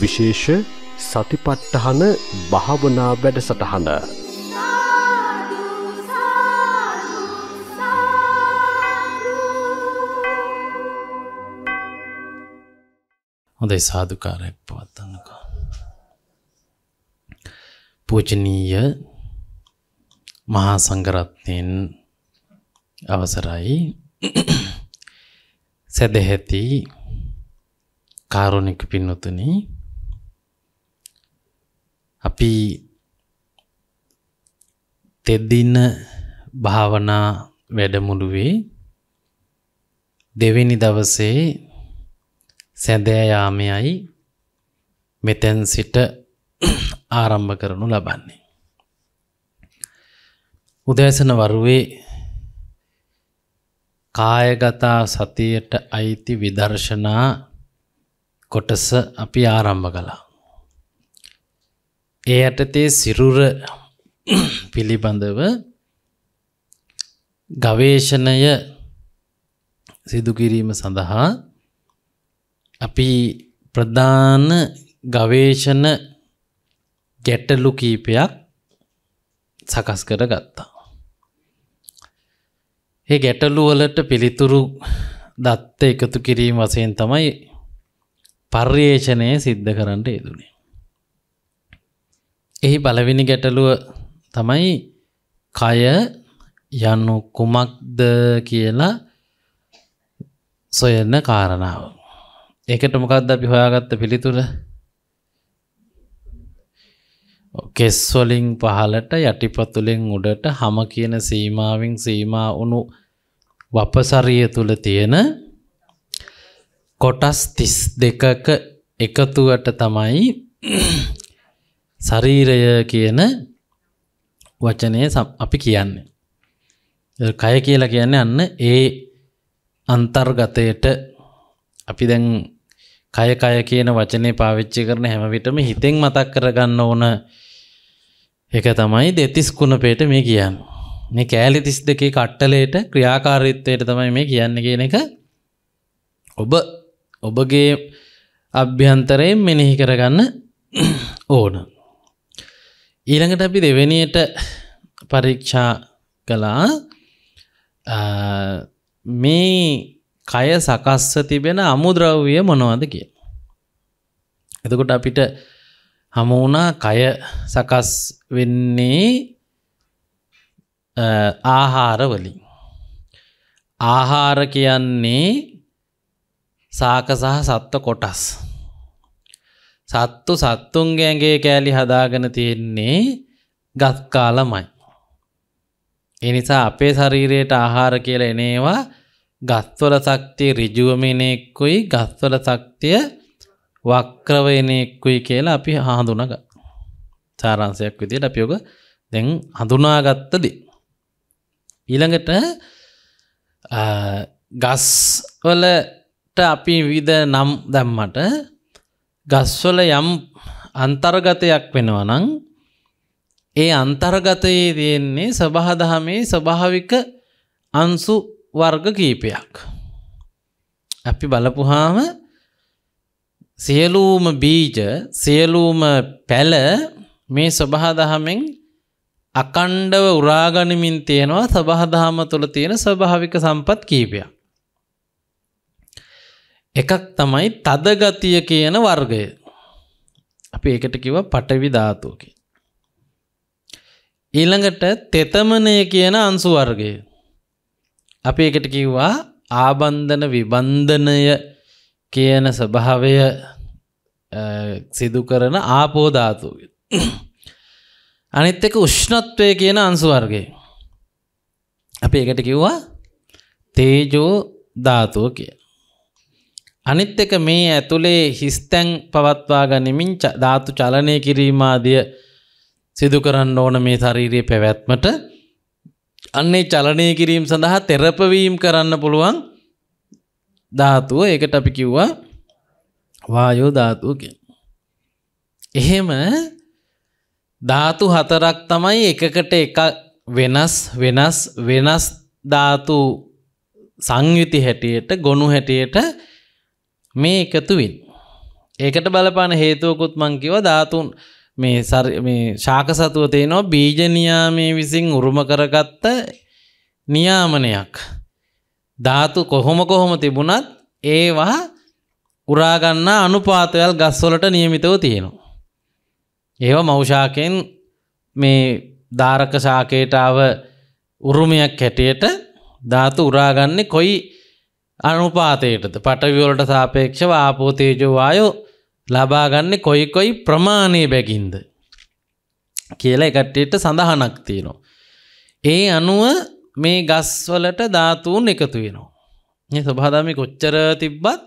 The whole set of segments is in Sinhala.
විශේෂ සතිපට්ටහන භාවනා වැඩසටහන. හොඳයි සාධකාරයක් පවත්තන්නකෝ. පූජනීය මහා සංඝරත්නයෙන් අවසරයි සදැහැති කාරුණික පින්නතුනි අපි තෙදින භාවනා වැඩමුළුවේ දෙවෙනි දවසේ සැඳෑ යාමයයි මෙතැන් සිට ආරම්භ කරනු ලබන්නේ. උදෑසන වරුවේ කායගතා සතියට අයිති විදර්ශනා කොටස අපි ආරම්භ කළා. ඒ යටතේ සිරුර පිළිබඳව ගවේෂණය සිදුකිරීම සඳහා අපි ප්‍රධාන ගවේෂණ ගැටලු කීපයක් සකස් කර ගත්තා. ඒ ගැටලුවලට පිළිතුරු දත්ත එකතු කිරීම වසයෙන් තමයි පර්යේෂණය සිද්ධ කරන්නට යෙදුණේ. එහි පලවෙනි ගැටලුව තමයි කය යන්නු කුමක්ද කියලා සොයන්න කාරණාව. ඒකට මොකක්ද අපි හොයාගත්ත පිළිතුර කෙස්වලින් පහලට යටිපතුලෙන් උඩට හම කියන සීමාවෙන් සීමා වුණු වපසරිය තුළ තියෙන කොටස් තිස් දෙකක එකතුවට තමයි ශරීරය කියන වචනය අපි කියන්නේ. කය කියලා කියන්නේ අන්න ඒ අන්තර්ගතයට අපි දැන් කය කය කියන වචනේ පාවිච්චි කරන හැම විටම හිතෙන් මතක් කරගන්න ඕන එක තමයි දෙතිස් කුණපේට මේ කියන්නේ. මේ කෑලි 32 කට්ටලේට ක්‍රියාකාරීත්වයට තමයි මේ කියන්නේ කියන එක ඔබ ඔබගේ අභ්‍යන්තරයෙන් මෙනෙහි කරගන්න ඕන. ඊළඟට අපි දෙවැනියට පරීක්ෂා කළා මේ කය සකස්ස තිබෙන අමුද්‍රව්විය මොනවද කිය. එතකොට අපිට හමුවනා කය සකස් වෙන්නේ ආහාරවලින්. ආහාර කියන්නේ සාක සහ සත්ව කොටස් සත්තු සත්තුන්ගේ ඇගේ කෑලි හදාගෙන තියෙන්නේ ගත්කාලමයි. එනිසා අපේ ශරීරයට ආහාර කියලා එනේවා ගස්වල ශක්තිය ඍජුවමෙනෙක්කුයි ගස්වල ශක්තිය වක්‍රව එනෙක්කුයි කියලා අපි හඳුනග. සාරාංශයක් විදිහට අපි ඔක දැන් හඳුනාගත්තද. ඊළඟට ගස් වලට අපි විවිධ නම් දැම්මට ගස්වල යම් අන්තර්ගතයක් වෙනවනං ඒ අන්තර්ගතයේ තියෙන්නේ සබහදහමේ ස්වභාවික අන්සු වර්ග කීපයක්. අපි බලපුහාම සියලූම බීජ සියලූම පැල මේ ස්වබහදහමෙන් අකණ්ඩව උරාගනිමින් තියෙනවා සබහදහම තුළ තියෙන ස්වභාවික සම්පත් කීපයක්. එකක් තමයි තදගතිය කියන වර්ගය. අපි ඒකට කිව පටවි ධාතුවකි. ඊළඟට තෙතමනය කියන අංසු වර්ගය. අපි එකට කිව්වා ආබන්ධන විබන්ධනය කියන ස්වභාවය සිදු කරන ආපෝධාතුව. අනිත් එක උෂ්ණත්වය කියන අංසු වර්ගය. අපි එකට කිව්වා තේජෝ ධාතුව කියලා. අනිත් එක මේ ඇතුලේ හිස්තැන් පවත්වා ගනිමින් ධාතු චලනය කිරීම ආදිය සිදු කරන්න ඕන මේ ශාරීරියේ පැවැත්මට අන්නේ චලනය කිරීම සඳහා තෙරපවීම කරන්න පුළුවන් ධාතුව ඒකට අපි කිව්වා වායෝ ධාතුව එහෙම ධාතු හතරක් තමයි එකකට එක වෙනස් වෙනස් වෙනස් ධාතු සංයුති හැටියට ගොනු හැටියට මේ එකතුවෙන්. ඒකට බලපාන හේතුවකුත් මංකිව ධාතුන් මේ ශාක සතුව තියෙනවා බීජනියාමේ විසින් උරුම කරගත්ත නියාමනයක්. ධාතු කොහොම කොහොම තිබුණත් ඒවා උරාගන්න අනුපාතවල් ගස්වලට නියමිතව තියෙනවා. ඒව මෞෂාකයෙන් මේ ධාරක ශාකයට ආව උරුමයක් හැටියට ධාතු උරාගන්නේ කොයි අනුපාතයටද පටවිවලට සාපේක්ෂව ආපෝතේජවායෝ ලබාගන්නේ කොයි කොයි ප්‍රමාණය බැගින්ද. කියලා එකටට සඳහනක් තියෙනවා. ඒ අනුව මේ ගස්වලට ධාතුූන් එකතු වෙනවා. ස්වභාදාමි කොච්චර තිබ්බත්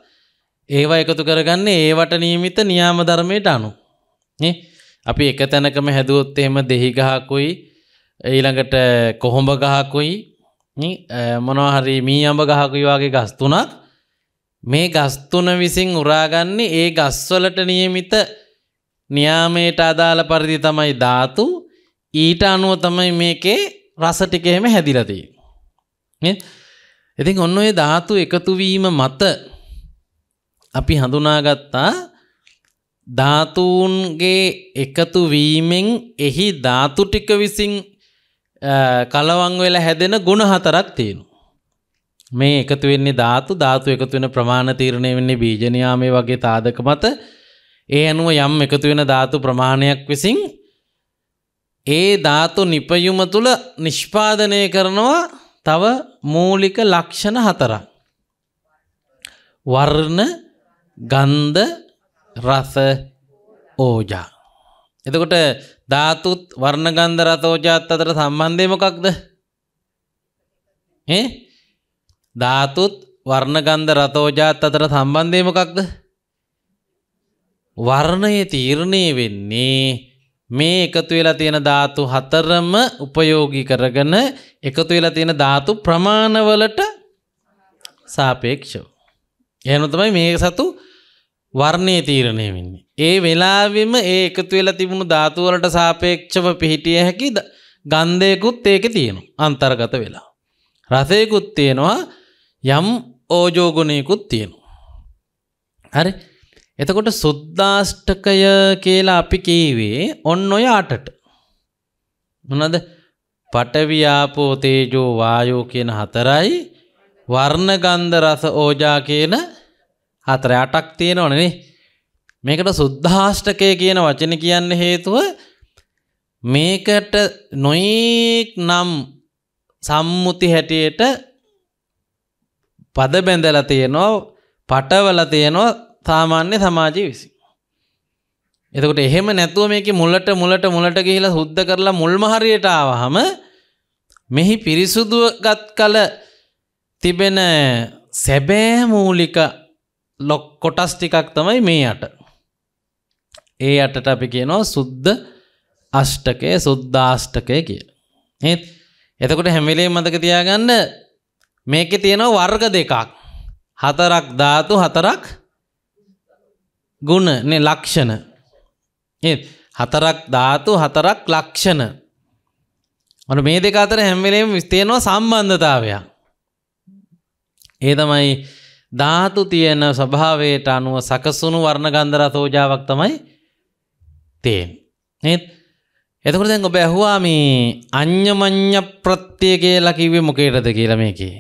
ඒව එකතු කරගන්න ඒවට නීමිත නියාම ධර්මයට අනු. අපි එක තැනකම හැදුවොත් එහෙම දෙහිගහකුයි ඊළඟට කොහොඹ ගහකුයි මොනහරි මී අඹ ගහකුවාගේ ගස්තුනක් මේ ගස්තුන විසින් උරාගන්නේ ඒ ගස්වලට නියමිත නියාමයට අදාළ පරිදි තමයි ධාතු ඊට අනුව තමයි මේකේ රස ටිකෙම හැදිලා තියෙන්නේ. ඉතින් ඔන්න ඔය ධාතු එකතු වීම මත අපි හඳුනාගත්තා ධාතුන්ගේ එකතු වීමෙන් එහි ධාතු ටික විසින් කලවං වෙලා හැදෙන ගුණ හතරක් තියෙනු. මේ එකතු වෙන්නේ ධාතු ධාතු එකතු වෙන ප්‍රමාණ තීරණය වෙන්නේ බීජනියාමේ වගේ තාදක මත ඒ අනුව යම් එකතු වෙන ධාතු ප්‍රමාණයක් විසින් ඒ ධාතු නිපයුම තුළ නිෂ්පාදනය කරනවා තව මූලික ලක්ෂණ හතරක්. වර්ණ ගන්ධ රස ඕජා එතකොට ධාතුත් වර්ණගන්ධ රසෝජාත් අතර සම්බන්ධය මොකක්ද? ඈ ධාතුත් වර්ණගන්ධ රසෝජාත් අතර සම්බන්ධය මොකක්ද? වර්ණයේ තීරණය වෙන්නේ මේ එකතු වෙලා තියෙන ධාතු හතරම උපයෝගී කරගෙන එකතු වෙලා තියෙන ධාතු ප්‍රමාණවලට සාපේක්ෂව. එහෙනම් තමයි මේ සතු වර්ණයේ තීරණය වෙන්නේ. ඒ වෙලාවෙම ඒ එකතු වෙලා තිබුණු ධාතුවලට සාපේක්ෂව පිහිටිය හැකි ගන්ධයකුත් ඒකේ තියෙනවා අන්තර්ගත වෙලා. රසයකුත් තියෙනවා යම් ඕජෝගුණයකුත් තියෙනවා. හරි. එතකොට සුද්දාෂ්ටකය කියලා අපි කීවේ ඔන්න ඔය අටට. මොනද? පඨවි ආපෝ තේජෝ වායෝ කියන හතරයි වර්ණ ගන්ධ රස ඕජා කියන හතර අටක් තියෙනවනේ නේ. මේකට සුද්ධාෂ්ටකය කියන වචන කියන්න හේතුව මේකට නොයෙක් නම් සම්මුති හැටියට පද බැඳල තියෙනවා පටවල තියෙනවා සාමාන්‍ය සමාජය විසි. එතකොට එහෙම නැතුව මේක මුල්ලට මුලට මුලට ගිහිලා සුද්ධ කරලා මුල්ම හරියට ආවහම මෙහි පිරිසුදුගත් කල තිබෙන සැබෑ මූලික ලොක් කොටස් ටිකක් තමයි මේ යට. ඒ අටට අපි කියනවා සුද්ධ අෂ්ටකය සුද්දාෂ්ටකය කිය. ඒත් එතකොට හැමිලේ මතක තියාගන්න මේක තියෙනවා වර්ග දෙකක්. හතරක් ධාතු හතරක් ගුණ නේ ලක්ෂණ. ඒත් හතරක් ධාතු හතරක් ලක්ෂණ. ඔන්න මේ දෙක අතර හැම වෙලේම තියෙනවා සම්බන්ධතාවයක්. ඒ තමයි ධාතු තියෙන ස්වභාවයට අනුව සකසුණු වර්ණගන්ධ රසෝජාවක් තමයි තේෙන්. ඒත් එතකට දැන් ඔබ ඇහුවා මේ අඤ්ඤමඤ්ඤ ප්‍රත්‍ය කියලා කිව්වේ මොකේද කියලා මේකේ.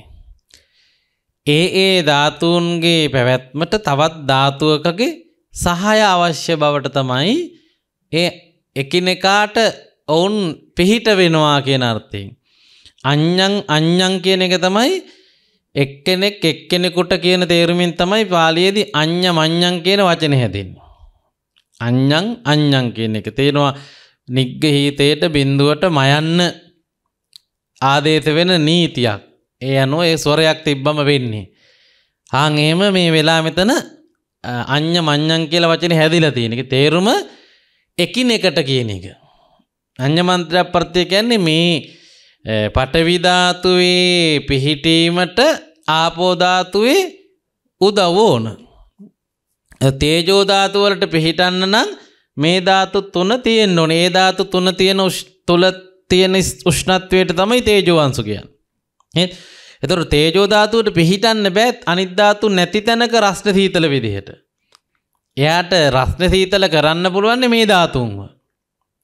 ඒ ඒ ධාතුන්ගේ පැවැත්මට තවත් ධාතුවකගේ සහාය අවශ්‍ය බවට තමයි ඒ එකිනෙකාට ඔවුන් පිහිට වෙනවා කියන අර්ථයෙන්. අඤ්ඤං අඤ්ඤං කියන එක තමයි එක්කෙනෙක් එක්කෙනෙකුට කියන තේරුමින් තමයි පාලියේදී අඤ්ඤ මඤ්ඤං කියන වචනේ හැදෙන්නේ. අඥ්ඥං අඥ්ඥං කියන එක තියෙනවා නිග්ග හිතේට බින්දුවට මයන්න ආදේත වෙන නීතියක් ඒ අනුව ඒ ස්වරයක් තිබ්බම වෙන්නේ. හාන් එහෙම මේ වෙලා මෙතන අඤ්ඤ මඤ්ඤං කියලා වචනේ හැදිලා තියෙන එක තේරුම එකිනෙකට කියන එක. අඤ්ඤ මන්ත්‍රය ප්‍රත්‍ය කියන්නේ මේ පඨවි ධාතුවේ පිහිටීමට ආපෝ ධාතුවේ උදව් ඕන. තේජෝ ධාතු වලට පිහිටන්න නම් මේ ධාතු තුන තියෙන්න ඕනේ. ඒ ධාතු තුන තියෙන තුල තියෙන උෂ්ණත්වයට තමයි තේජෝ අංශු කියන්නේ. එතකොට තේජෝ ධාතුවට පිහිටන්න බෑ අනිත් ධාතු නැති තැනක රස්න සීතල විදිහට. එයාට රස්න සීතල කරන්න පුළුවන් මේ ධාතුන්ව.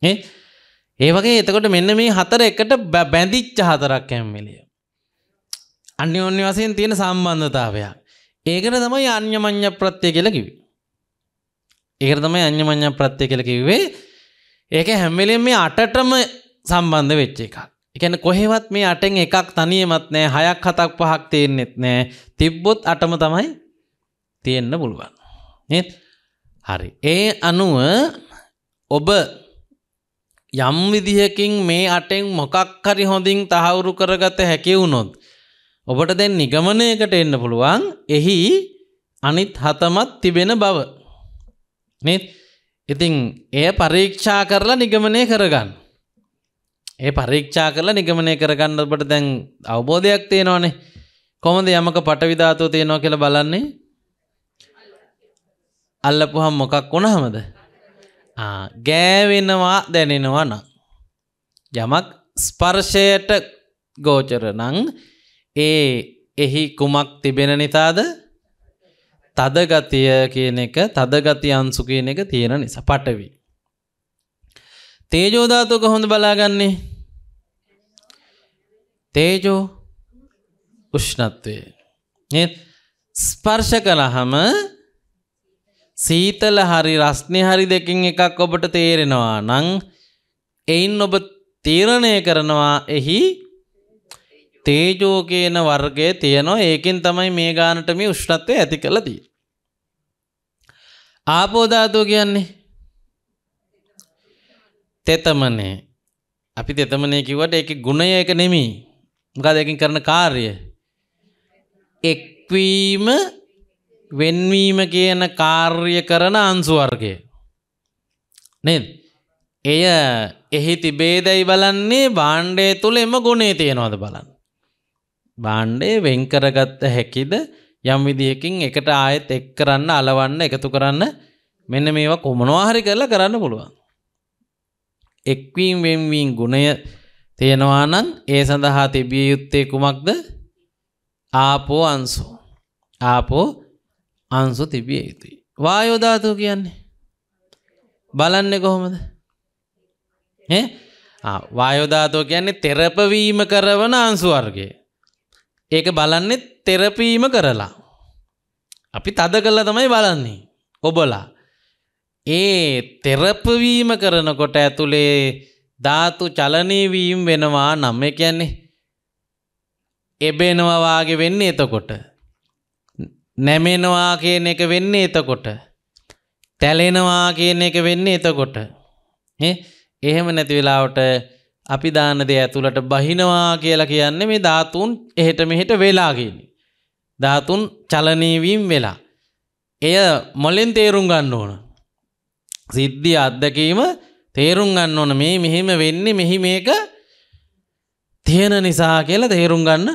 ඒ වගේ එතකොට මෙන්න මේ හතර එකට බැඳිච්ච හතරක් හැම්මෙලිය. අන්‍යෝන්‍ය වශයෙන් තියෙන සම්බන්ධතාවයක්. ඒකට තමයි අන්‍යමඤ්ඤ ප්‍රත්‍ය කියලා කිව්වේ. ඒකරතම අන්‍යමං්ඥ ප්‍රත්්ය කළ කිව්වේ ඒක හැම්වෙලෙන් මේ අටටම සම්බන්ධ වෙච්ච එකක්. එකන කොහෙවත් මේ අටෙන් එකක් තනියමත් නෑ හයක් හතක් පහක් තියෙන්නෙත් නෑ තිබ්බොත් අටම තමයි තියෙන්න පුළුවන්. ඒත් හරි. ඒ අනුව ඔබ යම් විදිහකින් මේ අටෙන් මොකක් හරි හොඳින් තහවුරු කරගත හැකිවුණොත්. ඔබට දැන් නිගමනයකට එන්න පුළුවන් එහි අනිත් හතමත් තිබෙන බව නත් ඉතිං ඒ පරීක්ෂා කරලා නිගමනය කරගන්න. ඒ පරීක්ෂා කරලා නිගමනය කරගන්නට දැන් අවබෝධයක් තියෙනවානේ කොමද යමක පටවිධාතෝ තියෙනවා කියල බලන්නේ අල්ලපුහම් මොකක් වුණහමද ගෑවෙනවා දැනෙනවා නම් යමක් ස්පර්ෂයට ගෝචර නං ඒ එහි කුමක් තිබෙන නිතාද තදගතිය කියන එක තදගති අංසු කියන එක තියෙන නිසා පටවි. තේජෝ ධාතුව කොහොමද බලාගන්නේ? තේජෝ උෂ්ණත්වය. මේ ස්පර්ශ කළාම සීතල හරි රස්නේ හරි දෙකින් එකක් ඔබට තේරෙනවා නම් එයින් ඔබ තීරණය කරනවා එහි තේජෝ කියන වර්ගය තියෙනවා ඒකෙන් තමයි මේ ගානට මේ උෂ්ණත්වය ඇති කළා තියෙන්නේ. ආපෝ ධාතුව කියන්නේ තෙතමනේ. අපි තෙතමනේ කිව්වට ඒකේ ගුණය එක නෙමෙයි. මොකද ඒකෙන් කරන කාර්යය එක්වීම වෙන්වීම කියන කාර්ය කරන අංශු වර්ගය. නේද? එය එහි තිබේදයි බලන්නේ භාණ්ඩය තුල එම ගුණේ තියනවාද බලන්න. බාණ්ඩේ වෙන් කරගත්ත හැකිද යම් විදිහකින් එකට ආයෙත් එක් කරන්න අලවන්න එකතු කරන්න මෙන්න මේවා කොමනවා හරි කරලා කරන්න පුළුවන්. එක්වීම් වෙන්වීම් ගුණය තියෙනවා නම් ඒ සඳහා තිබිය යුත්තේ කුමක්ද? ආපෝ අංශෝ. ආපෝ අංශෝ තිබිය යුතුයි. වායෝ ධාතුව කියන්නේ බලන්නේ කොහොමද? ඈ ආ වායෝ ධාතුව කියන්නේ තෙරපවීම කරන අංශු වර්ගය. ඒක බලන්නෙත් තෙරපීම කරලා. අපි තද කල්ලා තමයි බලන්නේ. ඔබලා. ඒ තෙරපවීම කරනකොට ඇතුළේ ධාතු චලනයවීම් වෙනවා නම් ඒ කියන්නේ එබෙනවා වාගේ වෙන්නේ එතකොට. නැමෙනවා කියන එක වෙන්නේ එතකොට. තැලෙනවා කියන එක වෙන්නේ එතකොට. එහෙම නැති වෙලාවට අපි දාන දෙය ඇතුළට බහිනවා කියලා කියන්නේ මේ ධාතුන් එහෙට මෙහෙට වෙලා කියන්නේ. ධාතුන් චලනයේ වීම වෙලා. එය මොලෙන් තේරුම් ගන්න ඕන. සිද්ධිය අත්දැකීම තේරුම් ගන්න ඕන මේ මෙහෙම වෙන්නේ මෙහි මේක තියෙන නිසා කියලා තේරුම් ගන්න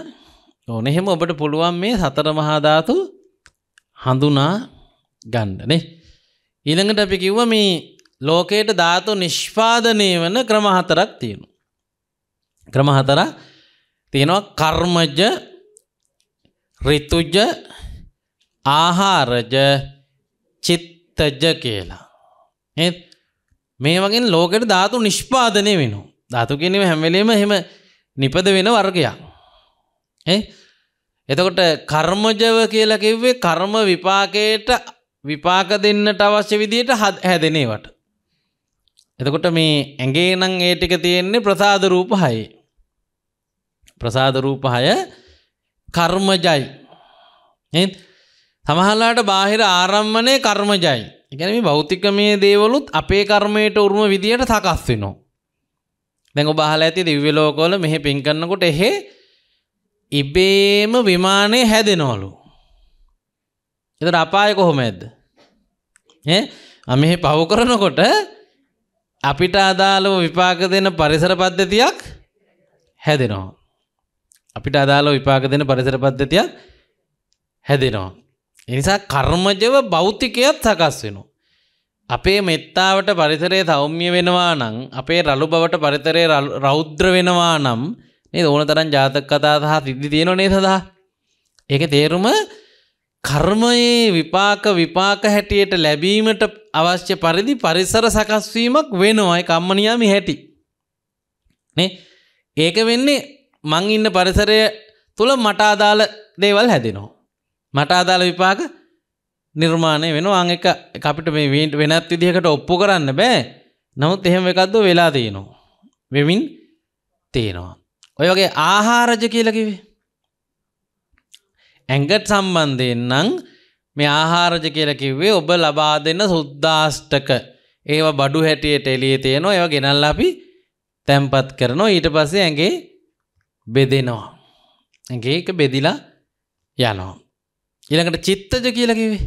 ඕන. එහෙම ඔබට පුළුවන් මේ සතර මහා ධාතු හඳුනා ගන්න නේ. ඊළඟට අපි කිව්වා මේ ලෝකයට ධාතු නිෂ්පාදනය වන ක්‍රම හතරක් තියෙනවා. ක්‍රම හතර තියෙනවා කර්මජ ඍතුජ ආහාරජ චිත්තජ කියලා. ඒ මේ වගේ ලෝකෙට ධාතු නිෂ්පාදනය වෙනවා. ධාතු කියන්නේ හැම වෙලෙම එහෙම නිපද වෙන වර්ගයක්. ඒ එතකොට කර්මජව කියලා කිව්වේ කර්ම විපාකයට විපාක දෙන්නට අවශ්‍ය විදියට හැදෙනේවට. එතකොට මේ ඇඟේ නම් ඒ ටික තියෙන්නේ ප්‍රසාද රූප හයේ. ප්‍රසාද රූප හය කර්මජයි. සමහල්ලාට බාහිර ආරම්මණය කර්මජයි. එකැන මේ භෞතිකමය දේවලුත් අපේ කර්මයට උරුම විදියට සකස් වෙනවා. දැඟ බහල ඇති දිව්‍යලෝකෝල මෙහෙ පින් කරන්නකොට එහෙ ඉබේම විමානය හැදෙනවලු. එතට අපාය කොහොම ඇද. අමෙහෙ පව් කරනකොට අපිට අදාළව විපාක දෙන පරිසර පද්ධතියක් හැදෙනවා. අපිට අදාළ විපාක දෙන පරිසර පද්ධතියක් හැදෙනවා. එනිසා කර්මජව බෞතිකයත් සකස් වෙනවා. අපේ මෙත්තාවට පරිසරය සෞම්‍ය වෙනවා නම් අපේ රළු බවට පරිතරය රෞද්‍ර වෙනවා නම් මේ ඕන තරන් ජාතක කතා සහ සිද්ධි තියෙනනේ සඳහා. ඒක තේරුම කර්මයේ විපාක විපාක හැටියට ලැබීමට අවශ්‍ය පරිදි පරිසර සකස්වීමක් වෙනවා අයි කම්මනියාමි හැටි. නේ ඒක වෙන්නේ මං ඉන්න පරිසරය තුළ මට අදාළ දේවල් හැදෙනවා. මට අදාළ විපාක නිර්මාණය වෙනවා අං එක අපිට මේ වෙනත් විදිහකට ඔප්පු කරන්න බෑ. නමුත් එහෙම එකක්ද වෙලා තියෙනවා. වෙමින් තියෙනවා. ඔය වගේ ආහාරජ කියලා කිව්වේ. ඇඟට සම්බන්ධයෙන් නම් මේ ආහාරජ කියලා කිව්වේ ඔබ ලබා දෙන සුද්දාෂ්ටක ඒව බඩු හැටියට එළියේ තියෙනවා ඒව ගෙනල්ලා අපි තැම්පත් කරනවා ඊට පස්සේ ඇඟේ බෙදෙනවා. ඒක බෙදිලා යනවා. ඊළඟට චිත්තජ කියලා කිව්වේ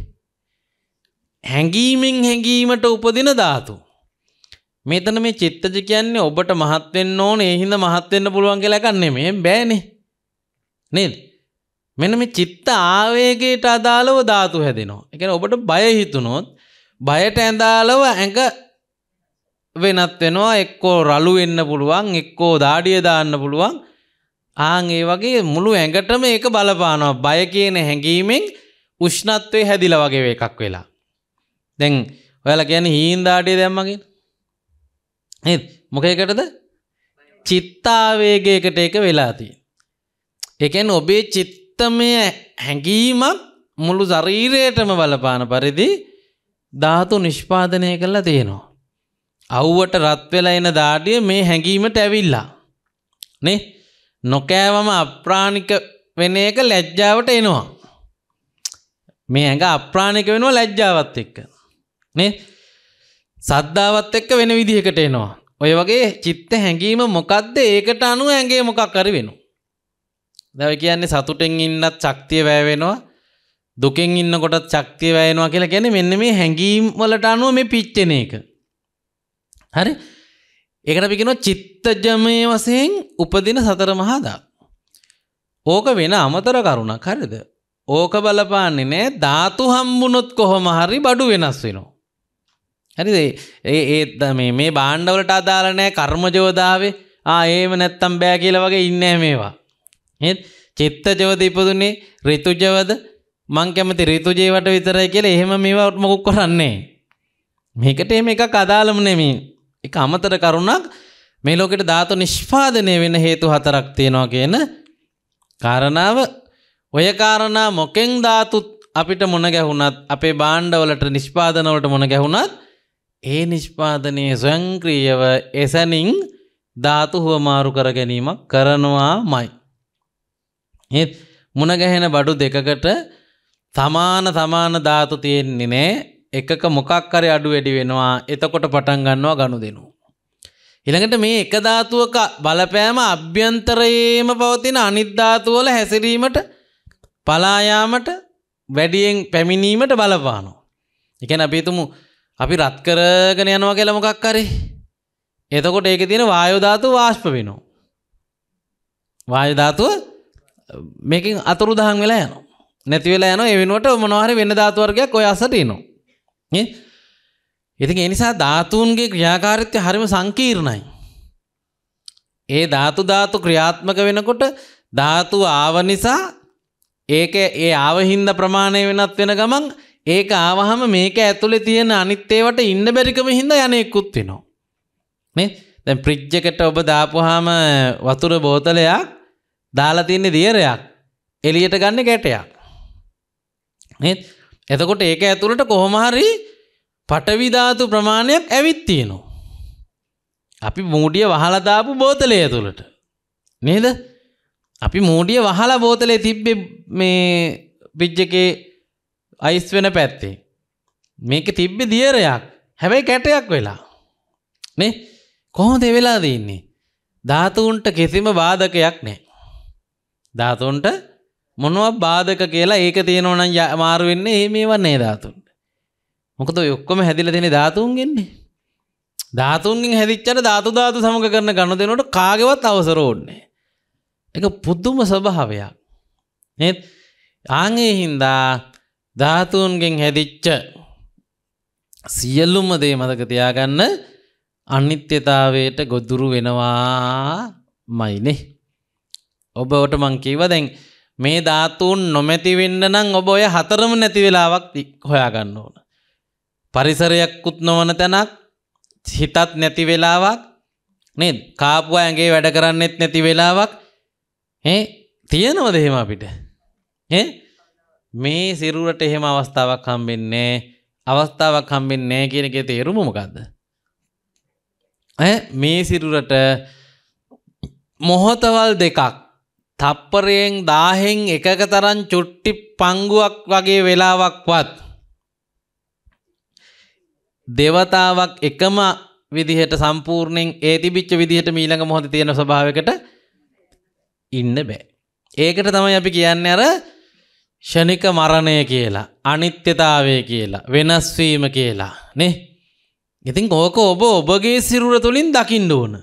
හැඟීමෙන් හැඟීමට උපදින ධාතු. මෙතන මේ චිත්තජ කියන්නේ ඔබට මහත් වෙන්න ඕනේ, ඒ හින්දා මහත් වෙන්න පුළුවන් කියලා එකක් නෙමෙයි. බෑනේ. නේද? මෙන්න මේ චිත්ත ආවේගයට අදාළව ධාතු හැදෙනවා. ඒ කියන්නේ ඔබට බය හිතුනොත් බයට ඇඳාලව ඇඟ වෙනත් වෙනවා. එක්කෝ රළු වෙන්න පුළුවන්, එක්කෝ දාඩිය දාන්න පුළුවන්. ආන් ඒ වගේ මුළු ඇඟටම ඒක බලපානවා බය කියන හැඟීමෙන් උෂ්ණත්වය හැදිලා වගේ එකක් වෙලා. දැන් ඔයාලා කියන්නේ හීන දාටිය දැම්මගෙන. නේද? මොකේකටද? චිත්තාවේගයකට ඒක වෙලා තියෙන්නේ. ඒ කියන්නේ ඔබේ චිත්තමය හැඟීමක් මුළු ශරීරයටම බලපාන පරිදි ධාතු නිෂ්පාදනය කරලා තියෙනවා. අවුවට රත් වෙලා එන දාඩිය මේ හැඟීමට ඇවිල්ලා. නේ? නොකෑවම අප්‍රාණික වෙන එක ලැජ්ජාවට එනවා. මේ ඇඟ අප්‍රාණික වෙනවා ලැජ්ජාවත් එක්ක. නේ? සද්දාවත් එක්ක වෙන විදිහකට එනවා. ඔය වගේ චිත්ත හැඟීම මොකද්ද? ඒකට අනුව ඇඟේ මොකක් හරි වෙනවා. දැන් කියන්නේ සතුටෙන් ඉන්නත් ශක්තිය වැය වෙනවා. දුකෙන් ඉන්නකොටත් ශක්තිය වැය වෙනවා කියලා කියන්නේ මෙන්න මේ හැඟීම් වලට අනුව මේ පිච්චෙන එක. හරි? ඒකට පිකෙන චිත්තජමය වසයෙන් උපදින සතර මහාදා. ඕක වෙන අමතර කරුණක් හරිද. ඕක බලපාන්නේ නෑ ධාතු හම්බුණොත් කොහොම හරි බඩු වෙනස් වෙනවා. හරිද ඒ ඒත් මේ බාණ්ඩවලට අදාලනෑ කර්මජෝදාවේ ආඒම නැත්තම් බෑ කියල වගේ ඉන්න මේවා. ඒත් චිත්තජවද ඉපදුන්නේ රිතුජවද මංකැමති රිතුජේවට විතරයි කියල එහෙම මේවා උත්මකුක් කරන්නේ. මේකට එම එකක් අදාළම නෙමින්. එක අමතර කරුණක් මේ ලෝකෙට ධාතු නිෂ්පාදනය වෙන හේතු හතරක් තියෙනවා කියන කාරණාව ඔය කාරණා මොකෙන් ධාතුත් අපිට මොන ගැහුණත් අපේ බාණ්ඩවලට නිෂ්පාදනවලට මොන ගැහුණත් ඒ නිෂ්පාදනයේ ස්වයංක්‍රීයව එසැනින් ධාතු හුවමාරු කර ගැනීමක් කරනවාමයි. ඒත් මුණ ගැහෙන බඩු දෙකකට සමාන සමාන ධාතු තියෙන්නේ නෑ එකක මොකක්කර අඩු වැඩි වෙනවා එතකොට පටන් ගන්නවා ගණු දෙනු. ඉළඟට මේ එක ධාතුවක බලපෑම අභ්‍යන්තරයේම පවතින අනිද්ධාතුවල හැසිරීමට පලායාමට වැඩියෙන් පැමිණීමට බලපානෝ. එකන අපිතුමු අපි රත්කරගෙන යනවා කියලා මොකක් කරේ. එතකොට ඒක තියෙන වායෝධාතු වාශ්ප වෙනවා. වායධාතුව මේකින් අතුරු දහන් වෙලා යනවා. නැතිවෙලා යන එවෙනුවට මොනවාහරි වෙන ධාතුවර්ගයක් ඔය අසට එනවා. ඉතින් එනිසා ධාතුන්ගේ ක්‍රියාකාරත්වය හරිම සංකීර්ණයි. ඒ ධාතු ධාතු ක්‍රියාත්මක වෙනකොට ධාතු ආව නිසා ඒක ඒ ආවහින්ද ප්‍රමාණය වෙනත් වෙන ගමන් ඒක ආවහම මේක ඇතුලේ තියෙන අනිත් ඒවට ඉන්න බැරිකම හින්දා යන්නේකුත් වෙනවා. නේ? දැන් ෆ්‍රිජ් එකට ඔබ දාපුවාම වතුර බෝතලයක් දාලා තියෙන දියරයක් එළියට ගන්න ගැටයක්. නේද? එතකොට ඒක ඇතුළට කොහොමහරි පටවිධාතු ප්‍රමාණයක් ඇවිත්තියනවා. අපි මූඩිය වහලදාපු බෝතලය ඇතුළට. නේද අපි මූඩිය වහලා බෝතලය තිබ්බෙ මේ බිජ්ජකේ අයිස් වෙන පැත්තේ. මේක තිබ්බෙ දියරයක් හැබැයි කැටයක් වෙලා. නේ කොහොමද වෙලා දන්නේ. ධාතුන්ට කිසිම බාධකයක් නෑ. ධාතුන්ට මොනව බාධක කියලා ඒක තියෙනවනම් මාරු වෙන්නේ මේ මේවන්නේ ධාතුන්ට. මොකද ඔය ඔක්කොම හැදිලා තියෙන ධාතුන්ගෙන්නේ. ධාතුන්ගෙන් හැදිච්චට ධාතු ධාතු සමග කරන ගනුදෙනුවට කාගේවත් අවසර ඕනේ. ඒක පුදුම ස්වභාවයක්. නේද? ආන්ගේ හින්දා ධාතුන්ගෙන් හැදිච්ච සියලුම දේ මතක තියාගන්න අනිත්‍යතාවයට ගොදුරු වෙනවාමයිනේ. ඔබට මං කියව දැන් මේ ධාතුන් නොමැති වෙන්න නම් ඔබ ඔය හතරම නැති වෙලාවක් හොයාගන්න ඕන. පරිසරයක්කුත් නොවන තැනක් හිතත් නැති වෙලාවක් නේද? කාපුව ඇඟේ වැඩ කරන්නෙත් නැති වෙලාවක් ඈ තියනවද එහෙම අපිට? ඈ මේ සිරුරට එහෙම අවස්ථාවක් හම්බෙන්නේ අවස්ථාවක් හම්බෙන්නේ නැහැ කියන එකේ තේරුම මොකද්ද? ඈ මේ සිරුරට මොහතවල් දෙකක් තප්පරයෙන් දාහෙන් එකක තරන් චුට්ටි පංගුවක් වගේ වෙලාවක්වත් දෙවතාවක් එකම විදිහට සම්පූර්ණයෙන් ඒ තිබිච්ච විදිහට මීළඟ මොහොතේ තියෙන ස්වභාවයකට ඉන්න බෑ. ඒකට තමයි අපි කියන්නේ අර ෂණික මරණය කියලා, අනිත්‍යතාවය කියලා, වෙනස් වීම කියලා නේ. ඉතින් ඕක ඔබ ඔබගේ සිරුර තුලින් දකින්න ඕන.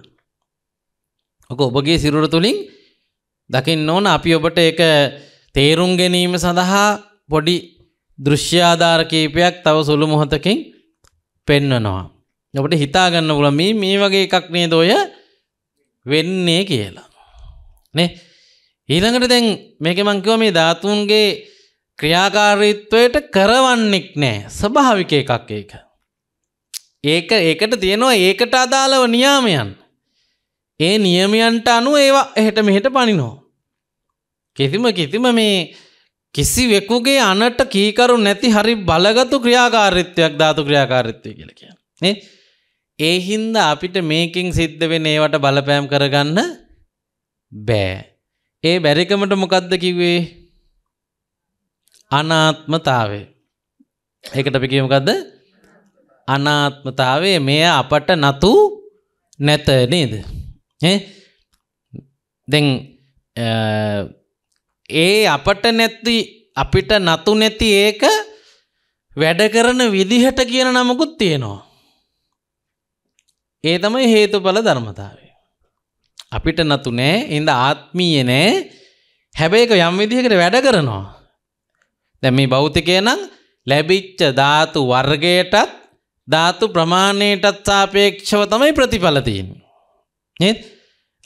ඔක ඔබගේ සිරුර තුලින් දකින්න ඕන අපි ඔබට ඒක තේරුම් ගැනීම සඳහා පොඩි දෘශ්‍යාධාර කීපයක් තව සුළු මොහොතකින් පෙන්වනවා. ඔබට හිතාගන්න පුළ මේ මේ වගේ එකක් නේද ඔය වෙන්නේ කියලා. නේ ඊළඟට දැන් මේක මං කිව්වා මේ ධාතුන්ගේ ක්‍රියාකාරීත්වයට කරවන්නෙක් නෑ ස්වභාවික එකක් ඒක. ඒක ඒකට තියෙනවා ඒකට අදාළව නියාමයන්. ඒ නියමයන්ට අනුව ඒවා එහෙට මෙහෙට පනිනෝ. කිසිම කිසිම මේ කිසිවෙකුගේ අනට කීකරු නැති හරි බලගතු ක්‍රියාකාරිත්වයක් ධාතු ක්‍රියාකාරිත්වය කියල කිය. ඒ හින්ද අපිට මේකින් සිද්ධ වෙන ඒවට බලපෑම් කරගන්න බෑ. ඒ බැරිකමට මොකක්ද කිව්වේ අනාත්මතාවේ. ඒකට අපි කියමකක්ද අනාත්මතාවේ මෙය අපට නතු නැත නේද. දැන් ඒ අපට නැත්ති අපිට නතු නැති ඒක වැඩ කරන විදිහට කියන නමකුත් තියෙනවා. ඒ තමයි හේතුඵල ධර්මතාවය. අපිට නතු නෑ ඉඳ ආත්මීය නෑ හැබැයි ඒක යම් විදිහකට වැඩ කරනවා. දැන් මේ භෞතිකය නම් ලැබිච්ච ධාතු වර්ගයටත් ධාතු ප්‍රමාණයටත් සාපේක්ෂව තමයි ප්‍රතිඵල තියෙන්නේ. නේද?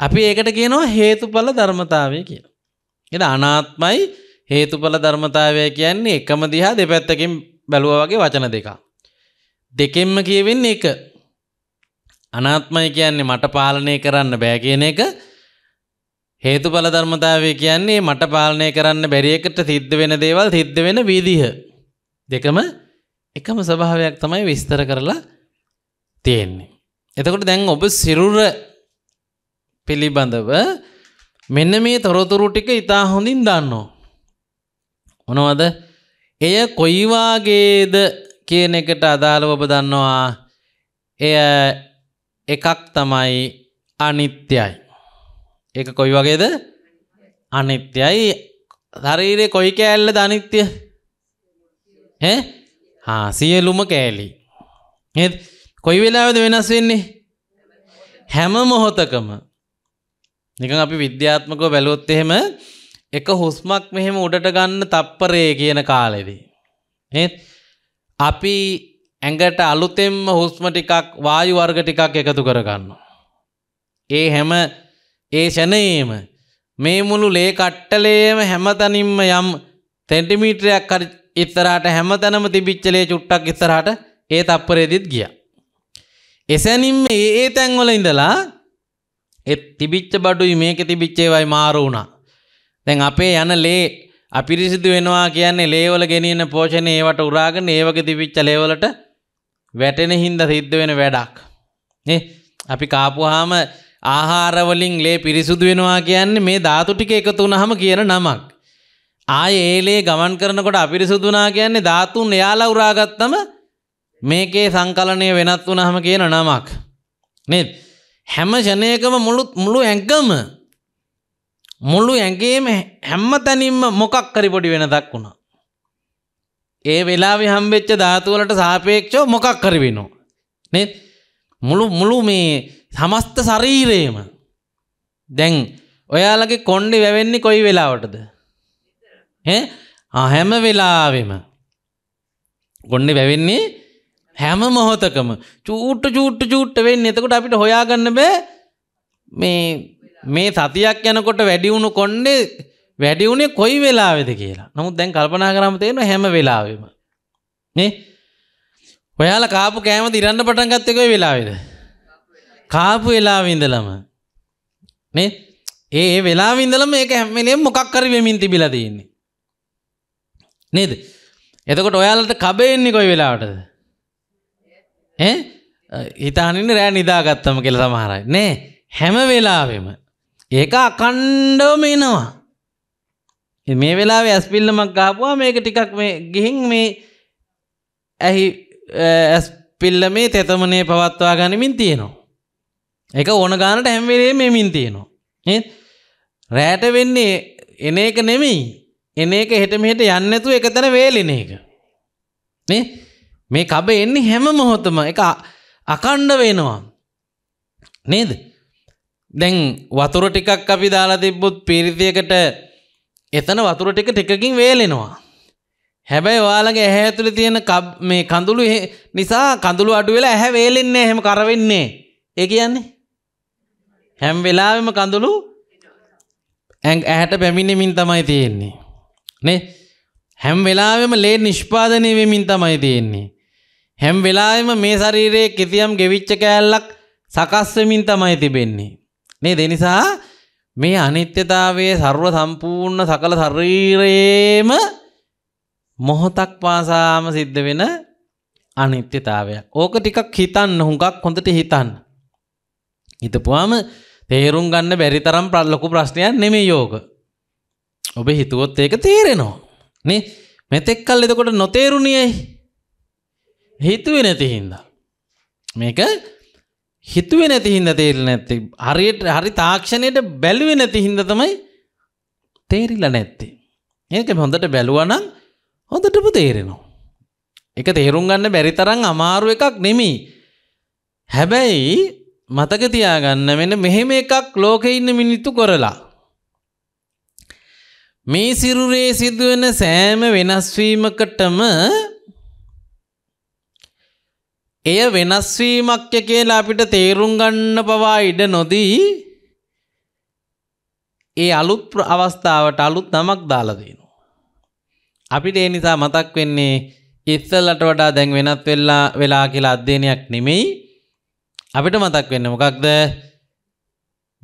අපි ඒකට කියනවා හේතුඵල ධර්මතාවය කියලා. එට අනාත්මයි හේතුඵල ධර්මතාවය කියන්නේ එකම දිහා දෙපැත්තකින් බැලුවා වගේ වචන දෙකක්. දෙකෙන්ම කියවෙන්නේ එක. අනාත්මයි කියන්නේ මට පාලනය කරන්න බෑ කියන එක. හේතුඵල ධර්මතාවය කියන්නේ මට පාලනය කරන්න බැරි එකට සිද්ධ වෙන දේවල් සිද්ධ වෙන විදිහ. දෙකම එකම ස්වභාවයක් තමයි විස්තර කරලා තියෙන්නේ. එතකොට දැන් ඔබ සිරුර පිළිබඳව මෙන්න මේ තොරතුරු ටික ඉතා හොඳින් දන්නෝ. මොනවද එය කොයිවාගේද කියන එකට අදාළව ඔබ දන්නවා එය එකක් තමයි අනිත්‍යයි. එක කොයි වගේද අනිත්‍යයි ශරීරේ කොයි කෑල්ලද අනිත්‍ය? ඈ? හා සියලුම කෑලි. නේද? කොයි වෙලාවෙද වෙනස් වෙන්නේ? හැම මොහොතකම නිකන් අපි විද්‍යාත්මකව බැලුවොත් එහෙම එක හුස්මක් මෙහෙම උඩට ගන්න තප්පරේ කියන කාලෙදී. ඒත් අපි ඇඟට අලුතෙන්ම හුස්ම ටිකක් වායු වර්ග ටිකක් එකතු කරගන්නවා. ඒ හැම ඒ ෂණයේම මේ මුළු ලේ කට්ටලේම හැමතැනින්ම යම් සෙන්ටිමීටරයක් හරි ඉස්සරහට හැමතැනම තිබිච්ච ලේ චුට්ටක් ඉස්සරහට ඒ තප්පරේදිත් ගියා. එසැනින්ම ඒ ඒ තැන්වල ඉඳලා ඒ තිබිච්ච බඩුයි මේක තිබිච්ච ඒවායි මාරු වුණා. දැන් අපේ යන ලේ අපිරිසිදු වෙනවා කියන්නේ ලේවල ගෙනියන පෝෂණය ඒවට උරාගෙන ඒවගේ තිබිච්ච ලේවලට වැටෙන හින්දා සිද්ධ වෙන වැඩක්. නේ? අපි කාපුවාම ආහාර වලින් ලේ පිරිසුදු වෙනවා කියන්නේ මේ ධාතු ටික එකතු වුනහම කියන නමක්. ආයේ ඒ ලේ ගමන් කරනකොට අපිරිසුදු වුණා කියන්නේ ධාතුන් එයාලා උරාගත්තම මේකේ සංකලනය වෙනත් වුනහම කියන නමක්. නේද? හැම ජනයකම මුළු මුළු ඇඟම මුළු ඇඟේම හැම්ම තැනින්ම මොකක් කරි පොඩි වෙන දක් වුණා. ඒ වෙලාවෙ හම්බෙච්ච ධාතුවලට සාපේක්ෂව මොකක් කරි වෙනවා. නේද? මුළු මුළු මේ සමස්ත ශරීරයම දැන් ඔයාලගේ කොණ්ඩේ වැවෙන්නේ කොයි වෙලාවටද? ඈ හැම වෙලාවෙම කොණ්ඩේ වැවෙන්නේ හැම මොහොතකම චූට්ට චූට්ට චූට්ට වෙන්න එතකොට අපිට හොයාගන්න බෑ මේ මේ සතියක් යනකොට වැඩිවුණු කොන්නේ වැඩිවුණේ කොයි වෙලාවෙද කියලා නමුත් දැන් කල්පනා කරම තියෙන හැම වෙලාවෙම නේ ඔයාල කාපු කෑම දිරන්න පටන් ගත්තේ කොයි වෙලාවේද කාපු වෙලාවේ ඉඳලම නේ ඒ ඒ වෙලාවේ ඉඳලම ඒක හැම වෙලෙම මොකක් කරි වෙමින් තිබිලා තියෙන්නේ නේද එතකොට ඔයාලට කබ එන්නේ කොයි වෙලාවටද හිතානින්න රෑ නිදාගත්තම කෙල සමහරයි නෑ හැම වෙලාවෙම ඒක අකණ්ඩවම එනවා මේ වෙලාව ඇස්පිල්ලමක් ගාපුවා මේක ටිකක් මේ ගිහින් මේ ඇහි ඇස්පිල්ල මේ තෙතමනේ පවත්වා ගනිමින් තියෙනවා එක ඕන ගානට හැම්වෙලේ මෙමින් තියෙනවා රෑට වෙන්නේ එන එක නෙමෙයි එන එක හෙට මෙහෙට යන්න ඇතුව එකතන වේලෙන එක නේ මේ කබ එන්නේ හැම මොහොතම එක අකණ්ඩ වෙනවා. නේද? දැන් වතුර ටිකක් අපි දාලා තිබ්බොත් පිරිතියකට එතන වතුර ටික ටිකකින් වේලෙනවා. හැබැයි ඔයාලගේ ඇහැ ඇතුලේ තියෙන මේ කඳුළු නිසා කඳුළු අඩු වෙලා ඇහැ වේලෙන්නේ නැහැ එහෙම කර වෙන්නේ. ඒ කියන්නේ හැම වෙලාවෙම කඳුළු ඇහැට පැමිණෙමින් තමයි තියෙන්නේ. නේ? හැම් වෙලාවෙම ලේ නිෂ්පාදනය වෙමින් තමයි තියෙන්නේ. හැම් වෙලාවෙම මේ ශරීරයේ කිසියම් ගෙවිච්ච කෑල්ලක් සකස් වෙමින් තමයි තිබෙන්නේ. නේද? ඒ නිසා මේ අනිත්‍යතාවයේ ਸਰව සම්පූර්ණ සකල ශරීරයේම මොහොතක් පාසාම සිද්ධ වෙන අනිත්‍යතාවයක්. ඕක ටිකක් හිතන්න හුඟක් හොඳට හිතන්න. හිතපුවාම තේරුම් ගන්න බැරි තරම් ලොකු ප්‍රශ්නයක් නෙමෙයි ඕක. ඔබ හිතුවොත් ඒක තේරෙනවා. නේ? මෙතෙක් කල් එතකොට නොතේරුණියයි. හිතුවේ නැතිහින්ද. මේක හිතුවේ නැතිහින්ද තේරෙන්නේ නැත්තේ. හරියට හරි තාක්ෂණයට බැලුවේ නැතිහින්ද තමයි තේරිලා නැත්තේ. මේක හොඳට බැලුවා නම් හොඳටම තේරෙනවා. ඒක තේරුම් ගන්න බැරි තරම් අමාරු එකක් නෙමෙයි. හැබැයි මතක තියාගන්න වෙන මෙහෙම එකක් ලෝකේ ඉන්න මිනිත්තු කරලා මේ සිරුරේ සිදුවෙන සෑම වෙනස්වීමකටම එය වෙනස්වීමක්ය කියලා අපිට තේරුම් ගන්න පවා ඉඩ නොදී ඒ අලුත් අවස්ථාවට අලුත් නමක් දාලා දෙනවා. අපිට ඒ නිසා මතක් වෙන්නේ ඉස්සෙල්ලට වඩා දැන් වෙනත් වෙලා වෙලා කියලා අධ්‍යයනයක් නෙමෙයි. අපිට මතක් වෙන්නේ මොකක්ද?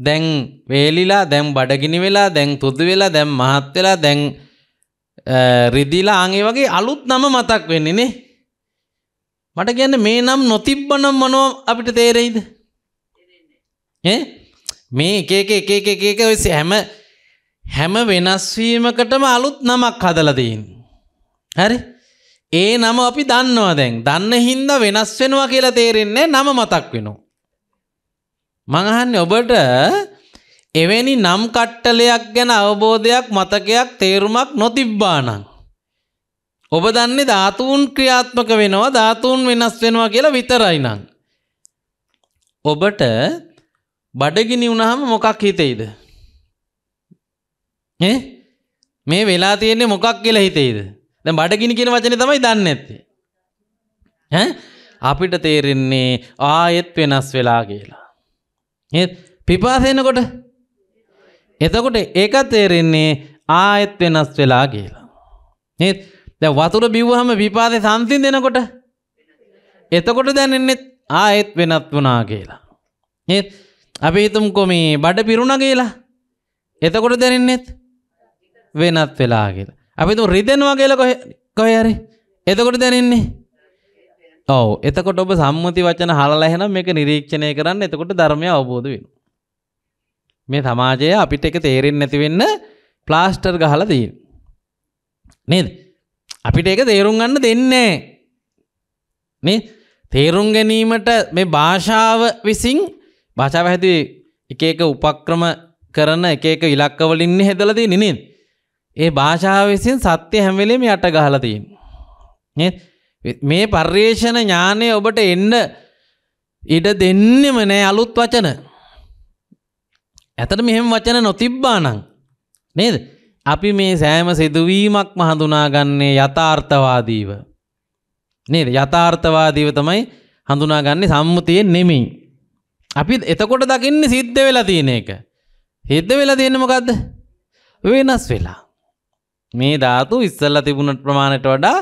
දැන් වේලිලා දැන් බඩගිනි වෙලා දැන් තුදු වෙලා දැන් මහත් වෙලා දැන් රිදිලා ආන් වගේ අලුත් නම මතක් වෙන්නේ නේ. මට ගැන මේ නම් නොතිබ්බනම් මනෝ අපිට තේරෙයිද මේ එකේකේකේකේක ඔස හැම හැම වෙනස්වීමකටම අලුත් නමක් හදලදීන් හරි ඒ නම අපි දන්නවා දැන් දන්න හින්ද වෙනස් වෙනවා කියලා තේරෙන්නේ නම මතක් වෙනවා මඟහන්න ඔබට එවැනි නම් කට්ටලයක් ගැන අවබෝධයක් මතකයක් තේරුමක් නොතිබ්බානං ඔබ දන්නේ ධාතුන් ක්‍රියාත්මක වෙනවා ධාතුන් වෙනස් වෙනවා කියලා විතරයි නං. ඔබට බඩගිනි වුණහම මොකක් හිතෙයිද? ඈ මේ වෙලා තියෙන්නේ මොකක් කියලා හිතෙයිද? දැන් බඩගිනි කියන වචනේ තමයි දන්නේ නැත්තේ. ඈ අපිට තේරෙන්නේ ආයෙත් වෙනස් වෙලා කියලා. ඒත් පිපාස එනකොට එතකොට ඒක තේරෙන්නේ ආයෙත් වෙනස් වෙලා කියලා. ඒත් දැ වතුර බිව්වහම විපාදය සංසින් දෙනකොට එතකොට දැනෙන්නෙත් ආයෙත් වෙනත් වනා කියලා. ඒත් අපි හිතුම්කො මේ බඩ පිරුණ කියලා එතකොට දැනෙන්නෙත් වෙනත් වෙලා කියලා. අපි තු රිදෙනවා කියලා කොහේ හරි එතකොට දැනෙන්නේ ඔව් එතකොට ඔබ සම්මුති වචන හලලා එහෙනම් මේක නිරීක්ෂණය කරන්න එතකොට ධර්මය අවබෝධ වෙනවා. මේ සමාජය අපිට එක තේරෙන්නේ නැති වෙන්න ප්ලාස්ටර් ගහලා තියෙනවා. නේද? අපිට එක තේරුම් ගන්න දෙන්නේ. මේ තේරුම් ගැනීමට මේ භාෂාව විසින් භාෂාව හැති එක එක උපක්‍රම කරන එක එක ඉලක්කවලින් හැදලා තියෙන්නේ නේද? ඒ භාෂාව විසින් සත්‍ය හැම වෙලෙම යට ගහලා තියෙන්නේ. මේ පර්යේෂණ ඥානය ඔබට එන්න ඉඩ දෙන්නෙම නෑ අලුත් වචන. ඇතට මෙහෙම වචන නොතිබ්බා නම් නේද? අපි මේ සෑම සිදුවීමක්ම හඳුනාගන්නේ යථාර්ථවාදීව. නේද? යථාර්ථවාදීව තමයි හඳුනාගන්නේ සම්මුතියෙන් නෙමෙයි. අපි එතකොට දකින්නේ සිද්ධ වෙලා තියෙන එක. සිද්ධ වෙලා තියෙන්නේ මොකද්ද? වෙනස් වෙලා. මේ ධාතු ඉස්සල්ලා තිබුණ ප්‍රමාණයට වඩා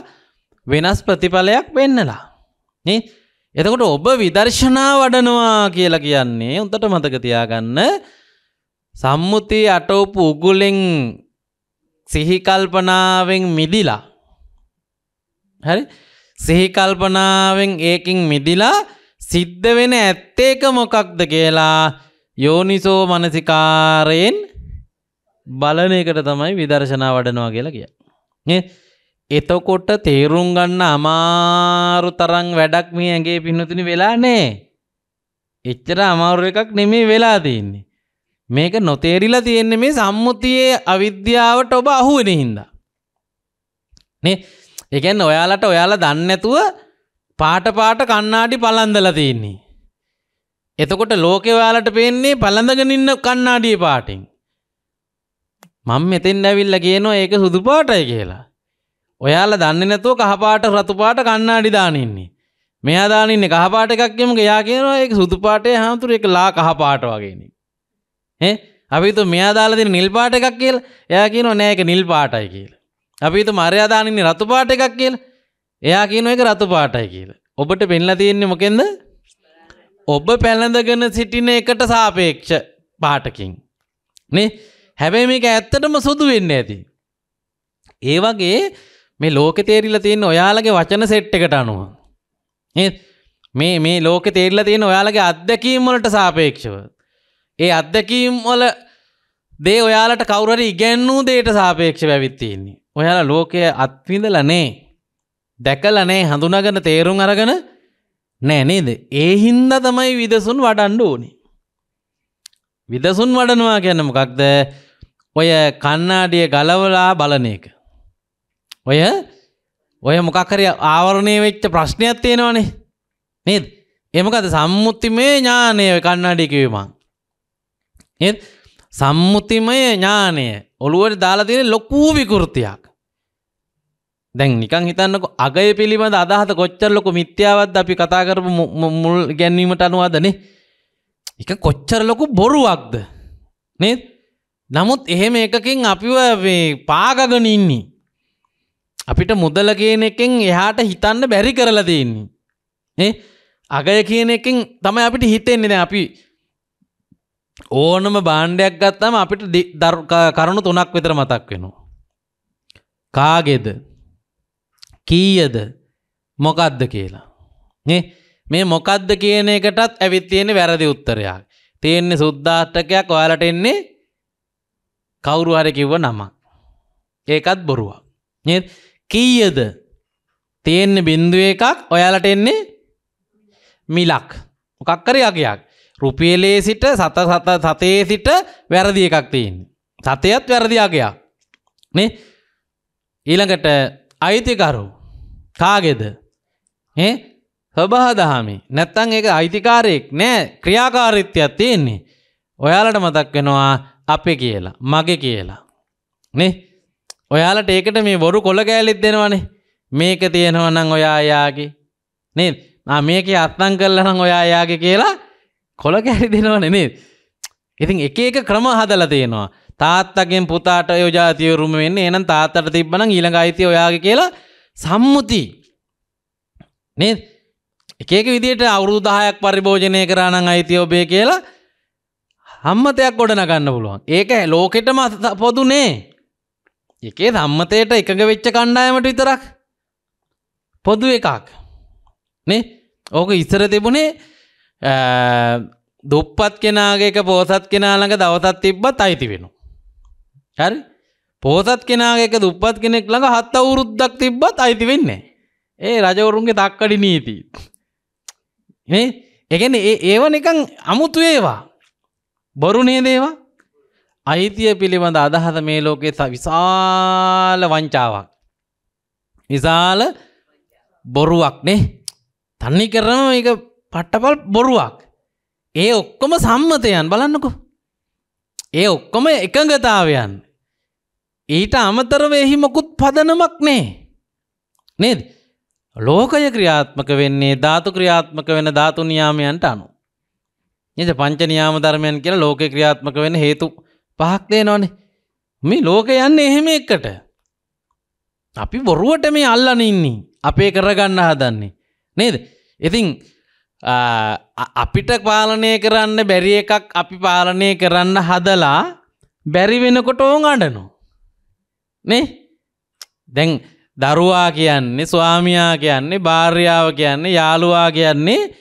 වෙනස් ප්‍රතිඵලයක් වෙන්නලා. නේ? එතකොට ඔබ විදර්ශනා වඩනවා කියලා කියන්නේ උන්ට මතක තියාගන්න සම්මුතිය අටවපු උගුලෙන් සිහිකල්පනාවෙන් මිදිලා හරි සිහිකල්පනාවෙන් ඒකින් මිදිලා සිද්ධ වෙන ඇත්තේක මොකක්ද කියලා යෝනිසෝ මනසිකාරයෙන් බලන එකට තමයි විදර්ශනා වඩනවා කියලා කිය. එතකොට තේරුම් ගන්න අමාරු තරම් වැඩක් මේ ඇගේ පින්නතුනි වෙලා නෑ. එච්චර අමාරු එකක් නෙමේ වෙලා තියෙන්නේ. මේක නොතේරිලා තියෙන්නේ මේ සම්මුතියේ අවිද්‍යාවට ඔබ අහුවෙන හින්දා. නේ? ඒ කියන්නේ ඔයාලට ඔයාලා දන්නේ නැතුව පාට පාට කණ්ණාඩි පළඳලා තියෙන්නේ. එතකොට ලෝකේ ඔයාලට පේන්නේ පළඳගෙන ඉන්න කණ්ණාඩියේ පාටින්. මම මෙතෙන් ඇවිල්ලා කියනවා ඒක සුදු පාටයි කියලා. ඔයාලා දන්නේ නැතුව කහ පාට රතු පාට කණ්ණාඩි දාන ඉන්නේ. මෙයා දාන ඉන්නේ කහ පාට එකක් යමුක. එයා කියනවා ඒක සුදු පාටේ හැමතුරු ඒක ලා කහ පාට වගේනේ. අපිතු මෙයා දාලදින නිල්පාට එකක් කියල් එයා කියන නෑක නිල්පාටයි කියල. අපිතු මරයාදානන්නේ රතුපාට එකක් කියල් එයා කියනො එක රතුපාටයි කියල. ඔබට පෙන්ල තියෙන්නේ මොකෙන්ද ඔබ පැල්ලඳගෙන සිටින එකට සාපේක්ෂ පාටකින්. නේ හැබැයි මේක ඇත්තටම සුදු වෙන්න ඇති. ඒ වගේ මේ ලෝක තේරිලා තියෙන ඔයාලගේ වචන සෙට් එකට අනුව. මේ මේ ලෝක තේරලා තියෙන ඔයාලගේ අත්දැකීම් වලට සාපේක්ෂව ඒ අත්දැකීම් වල දේ ඔයාලට කවුරරි ඉගැන්වූ දේට සාපේක්ෂ පැවිත්තියන්නේ. ඔයාලා ලෝකය අත්විඳල නේ දැකල නේ හඳුනගෙන තේරුම් අරගෙන නෑ නේද. ඒ හින්ද තමයි විදසුන් වඩන්ඩ ඕනි. විදසුන් වඩනවා කියන්න මොකක්ද ඔය කන්නාඩිය ගලවලා බලන එක. ඔය ඔය මොකක්කර ආවරණය වෙච්ච ප්‍රශ්නයක් තියෙනවානේ නේද එමකද සම්මුත්තිමේ ඥානය කන්නාඩිකිවීමක් ඒ සම්මුතිමය ඥානය ඔළුවට දාලාතියෙන ලොකූ විකෘතියක්. දැන් නිකං හිතන්නක අගය පිළිබඳ අදහත කොච්චර ලොකු මිත්‍යාවත් අපි කතා කරපු මුල් ගැන්වීමට අනුවදනේ එක කොච්චර ලොකු බොරුවක්ද නේද නමුත් එහෙම එකකින් අපිව පාගගෙන ඉන්නේ අපිට මුදල කියන එකෙන් එහාට හිතන්න බැරි කරලා දෙන්නේ ඒ අගය කියන එකෙන් තමයි අපිට හිතෙන්නේ දැන් අපි ඕනම බාණ්ඩයක් ගත්තම අපිට කරුණු තුනක් විතර මතක් වෙනවා. කාගෙද කීයද මොකක්ද කියලා. මේ මොකක්ද කියන එකටත් ඇවිත් තියෙන වැරදි උත්තරයක්. තියෙන්නේ සුද්ධාටකයක් ඔයාලට එන්නේ කවුරු හරි කිව්ව නමක්. ඒකත් බොරුවක්. කීයද තියෙන්නේ බින්දුව එකක් ඔයාලට එන්නේ මිලක්. මොකක් කරි අගයක්. රුපියලේ සිට සත සත සතේ සිට වැරදි එකක් තියෙන්නේ. සතයත් වැරදියාගයක්. නේ? ඊළඟට අයිතිකරු කාගේද? ඈ සබහදහමි. නැත්තම් ඒක අයිතිකාරයෙක් නෑ ක්‍රියාකාරීත්වයක් තියෙන්නේ. ඔයාලට මතක් වෙනවා අපේ කියලා, මගේ කියලා. නේ? ඔයාලට ඒකට මේ බොරු කොළ කෑලිත් දෙනවනේ. මේක තියෙනවා නම් ඔයා යාගේ. නේද? ආ මේකේ අත්නම් කළා නම් ඔයා යාගේ කියලා කොළ කැරි දෙනවා නෙනේ ඉතින් එක එක ක්‍රම හදලා තියෙනවා තාත්තගෙන් පුතාට යෝජාතියවරුම වෙන්න එනම් තාත්තට තිබ්බන ඊළඟ අයිතිය ඔයාගේ කියලා සම්මුති නේද එකක විදියට අවුරුදු දහයක් පරිභෝජනය කරානං අයිතිය ඔබේ කියලා හම්මතයක් ගොඩ නගන්න පුළුවන් ඒක ලෝකෙටම පොදුනේ එකේ සම්මතයට එකඟ වෙච්ච කණ්ඩායමට විතරක් පොදු එකක් නේ ඕක ඉස්සර තිබුණේ දුප්පත් කෙනාගේක පෝසත් කෙනාළඟ දවසත් තිබ්බත් අයිති වෙනු. හරි පෝසත් කෙනාගේක දුප්පත් කෙනෙක් ළඟ හත් අවුරුද්දක් තිබ්බත් අයිති වෙන්නේ. ඒ රජවරුන්ගේ තක්කඩි නීති. එකන ඒව නිකං අමුතු ඒවා. බොරුනේ දේවා අයිතිය පිළිබඳ අදහස මේ ලෝකෙ විශාල වංචාවක්. විශාල බොරුවක් නේ තන්නේ කරන එක පට්ටපල් බොරුවක්. ඒ ඔක්කොම සම්මතයන් බලන්නකු. ඒ ඔක්කොම එකඟතාවයන්. ඊට අමතරව එහි මොකුත් පදනමක් නේ. නේද. ලෝකය ක්‍රියාත්මක වෙන්නේ ධාතු ක්‍රියාත්මක වෙන ධාතු නියාමයන්ට අනු. නිද පංචනියාම ධර්මයන් කියලා ලෝක ක්‍රියාත්මක වෙන හේතු පහක් දේනවනේ. මේ ලෝක යන්නේ එහෙම එකට. අපි බොරුවට මේ අල්ලන ඉන්නේ. අපේ කරගන්න හදන්නේ. නේද? ඉතින් අපිට පාලනය කරන්න බැරි එකක් අපි පාලනය කරන්න හදලා බැරි වෙනකොට ඕන් අඩනු. නේ දැන් දරුවා කියන්නේ ස්වාමියා කියන්නේ භාර්යාව කියන්නේ යාළුවා කියන්නේ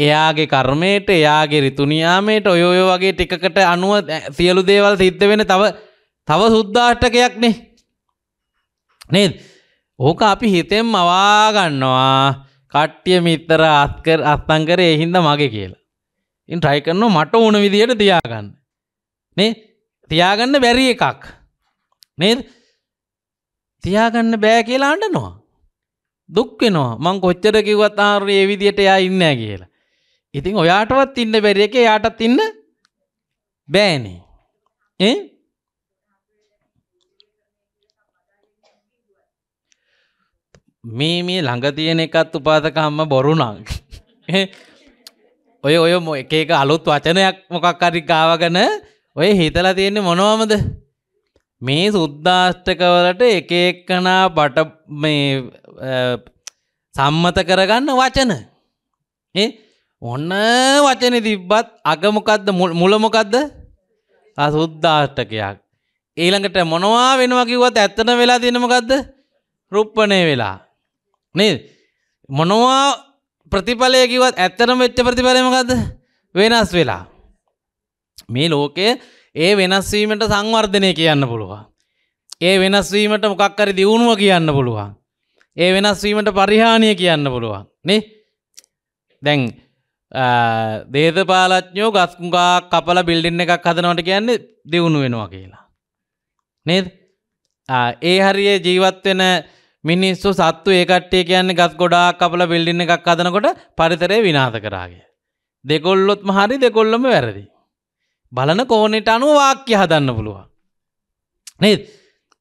එයාගේ කර්මයට එයාගේ රිතුනියාමයට ඔය ඔය වගේ ටිකකට අනුව සියලු දේවල් සිද්ධ වෙන තව තව සුද්දාෂ්ටකයක් නේ නේද ඕක අපි හිතෙන් මවා ගන්නවා කට්ටිය මිත්තර අත්කර අත්තංකර එහින්ද මගේ කියලා. ඉන් ට්‍රයි කරනවා මට ඕන විදියට තියාගන්න. නේ තියාගන්න බැරි එකක්. නේද? තියාගන්න බෑ කියලා අඬනවා. දුක් වෙනවා. මං කොච්චර කිව්වත් ආරේ මේ විදියට එයා ඉන්නේ කියලා. ඉතින් ඔයාටවත් ඉන්න බැරි එක එයාටත් ඉන්න බෑනේ. ඈ මේ මේ ළඟ තියෙන එකත් උපාසකම්ම බොරුණක්. ඔය ඔය එක එක අලුත් වචනයක් මොකක් හරි ගාවගෙන ඔය හිතලා තියෙන්නේ මොනවමද? මේ සුද්දාෂ්ටකවලට එක එක්කනා පට මේ සම්මත කරගන්න වචන. ඒ ඔන්න වචනේ තිබ්බත් අග මොකද්ද මුල මොකද්ද? අසුද්දාෂ්ටකයක්. ඊළඟට මොනවා වෙනවා කිව්වත් ඇත්තම වෙලා තියෙන මොකද්ද? රුප්පණේ වෙලා. නේද මොනවා ප්‍රතිඵලය කිව්වත් ඇත්තටම වෙච්ච ප්‍රතිඵලය මොකද්ද වෙනස් වෙලා මේ ලෝකයේ ඒ වෙනස් වීමට සංවර්ධනය කියන්න පුළුවන් ඒ වෙනස් වීමට මොකක් හරි දියුණුව කියන්න පුළුවන් ඒ වෙනස් වීමට පරිහානිය කියන්න පුළුවන් නේ දැන් දේශපාලඥයෝ ගස්කුගා කපල බිල්ඩින් එකක් හදනවට කියන්නේ දියුණු වෙනවා කියලා නේද ඒ හරියේ ජීවත් වෙන මිනිස්සු සත්තු ඒකට්ටේ කියන්නේ ගස් ගොඩා කපල බෙල්ඩින්න එකක් අදනකොට පරිතරය විනාත කරාගේ. දෙකොල්ලොත් මහරි දෙකොල්ලොම වැරදි. බලන කෝනෙට අනුව වාක්‍ය හදන්න පුළුවන්. නේ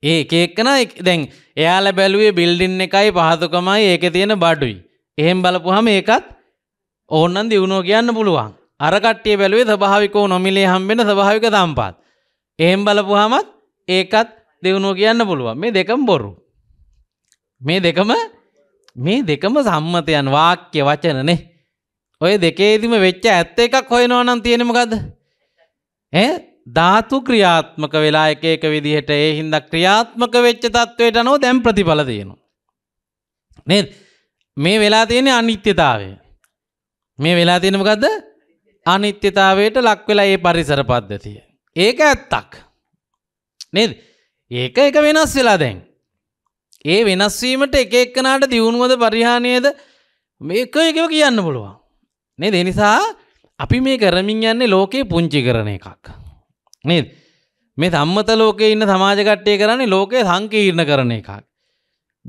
ඒ ඒකන දැන් එයාල බැලුවේ බිල්ඩින් එකයි පහතුකමයි ඒක තියෙන බඩුයි. එහෙම් බලපුහම ඒකත් ඕන්නන් දියුණෝ කියන්න පුළුවන්. අරකට්ටිය බැලුවේ ස්භාවිකෝ නොමිලේ හම්බෙන ස්භාවික සම්පාත්. එහෙම් බලපුහමත් ඒකත් දෙවුණෝ කියන්න පුළුවන් මේ දෙකම් බොරු. මේ දෙකම මේ දෙකම සම්මතයන් වාක්‍ය වචනනේ. ඔය දෙකේදිම වෙච්ච ඇත්ත එකක් හොයනවා නම් තියෙන මොකද්ද? ඈ ධාතු ක්‍රියාත්මක වෙලා එක එක විදිහට ඒ හින්දා ක්‍රියාත්මක වෙච්ච தത്വයට අනුව දැන් ප්‍රතිඵල තියෙනවා. නේද? මේ වෙලා තියෙන අනිත්‍යතාවය. මේ වෙලා තියෙන මොකද්ද? අනිත්‍යතාවයට ලක් වෙලා ඒ පරිසර පද්ධතිය. ඒක ඇත්තක්. නේද? ඒක එක වෙනස් වෙලා දැන්. ඒ වෙනස්වීමට එක එක්කනාට දියුණුවද පරිහානයද මේක එකව කියන්න පුළුවන්. නේ දෙනිසා අපි මේ කරමින් යන්නේ ලෝකයේ පුංචි කරන එකක්. නේද මේ සම්මත ලෝකයේ ඉන්න සමාජකට්ටය කරන්නේ ලෝකය සංකීර්ණ කරන එකක්.